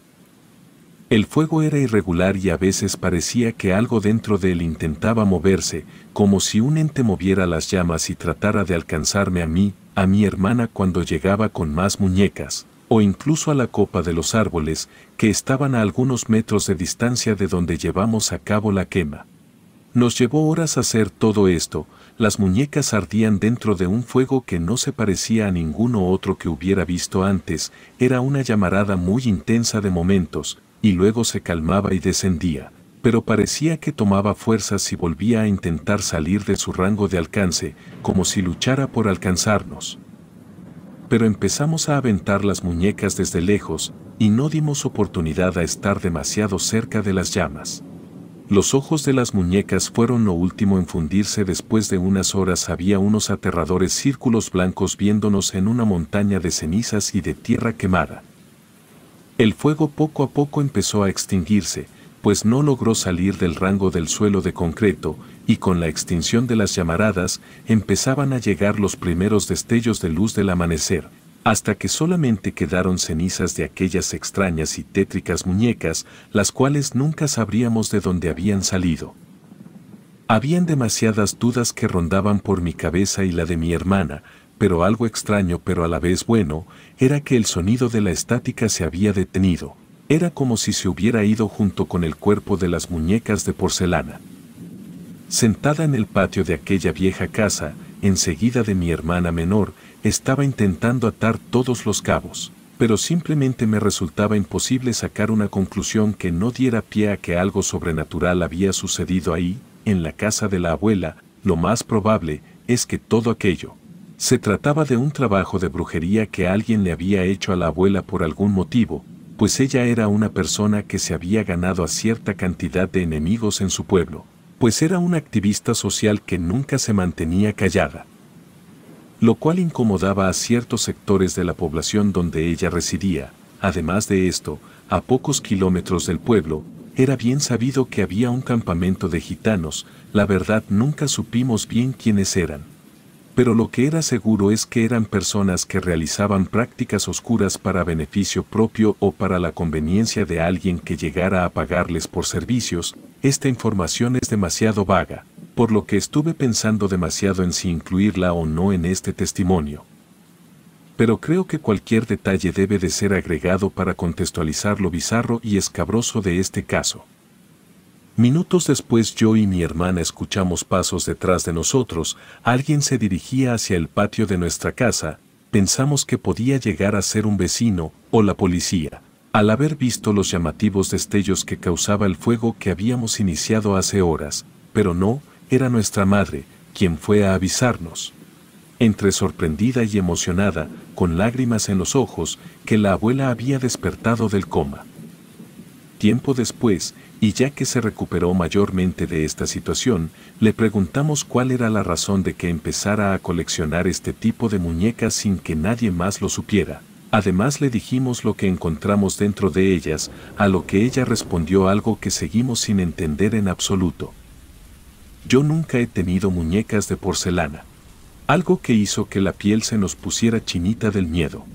El fuego era irregular y a veces parecía que algo dentro de él intentaba moverse, como si un ente moviera las llamas y tratara de alcanzarme a mí, a mi hermana cuando llegaba con más muñecas, o incluso a la copa de los árboles, que estaban a algunos metros de distancia de donde llevamos a cabo la quema. Nos llevó horas hacer todo esto, las muñecas ardían dentro de un fuego que no se parecía a ninguno otro que hubiera visto antes, era una llamarada muy intensa de momentos, y luego se calmaba y descendía, pero parecía que tomaba fuerzas y volvía a intentar salir de su rango de alcance, como si luchara por alcanzarnos. Pero empezamos a aventar las muñecas desde lejos, y no dimos oportunidad a estar demasiado cerca de las llamas. Los ojos de las muñecas fueron lo último en fundirse después de unas horas había unos aterradores círculos blancos viéndonos en una montaña de cenizas y de tierra quemada. El fuego poco a poco empezó a extinguirse, pues no logró salir del rango del suelo de concreto, y con la extinción de las llamaradas empezaban a llegar los primeros destellos de luz del amanecer, hasta que solamente quedaron cenizas de aquellas extrañas y tétricas muñecas, las cuales nunca sabríamos de dónde habían salido. Habían demasiadas dudas que rondaban por mi cabeza y la de mi hermana, pero algo extraño pero a la vez bueno, era que el sonido de la estática se había detenido, era como si se hubiera ido junto con el cuerpo de las muñecas de porcelana. Sentada en el patio de aquella vieja casa, enseguida de mi hermana menor, estaba intentando atar todos los cabos, pero simplemente me resultaba imposible sacar una conclusión que no diera pie a que algo sobrenatural había sucedido ahí, en la casa de la abuela, lo más probable es que todo aquello, se trataba de un trabajo de brujería que alguien le había hecho a la abuela por algún motivo, pues ella era una persona que se había ganado a cierta cantidad de enemigos en su pueblo, pues era una activista social que nunca se mantenía callada. Lo cual incomodaba a ciertos sectores de la población donde ella residía. Además de esto, a pocos kilómetros del pueblo, era bien sabido que había un campamento de gitanos, la verdad nunca supimos bien quiénes eran pero lo que era seguro es que eran personas que realizaban prácticas oscuras para beneficio propio o para la conveniencia de alguien que llegara a pagarles por servicios, esta información es demasiado vaga, por lo que estuve pensando demasiado en si incluirla o no en este testimonio. Pero creo que cualquier detalle debe de ser agregado para contextualizar lo bizarro y escabroso de este caso. Minutos después yo y mi hermana escuchamos pasos detrás de nosotros, alguien se dirigía hacia el patio de nuestra casa, pensamos que podía llegar a ser un vecino o la policía, al haber visto los llamativos destellos que causaba el fuego que habíamos iniciado hace horas, pero no, era nuestra madre, quien fue a avisarnos. Entre sorprendida y emocionada, con lágrimas en los ojos, que la abuela había despertado del coma. Tiempo después, y ya que se recuperó mayormente de esta situación, le preguntamos cuál era la razón de que empezara a coleccionar este tipo de muñecas sin que nadie más lo supiera. Además le dijimos lo que encontramos dentro de ellas, a lo que ella respondió algo que seguimos sin entender en absoluto. Yo nunca he tenido muñecas de porcelana. Algo que hizo que la piel se nos pusiera chinita del miedo.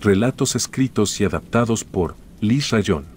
Relatos escritos y adaptados por Lisa John.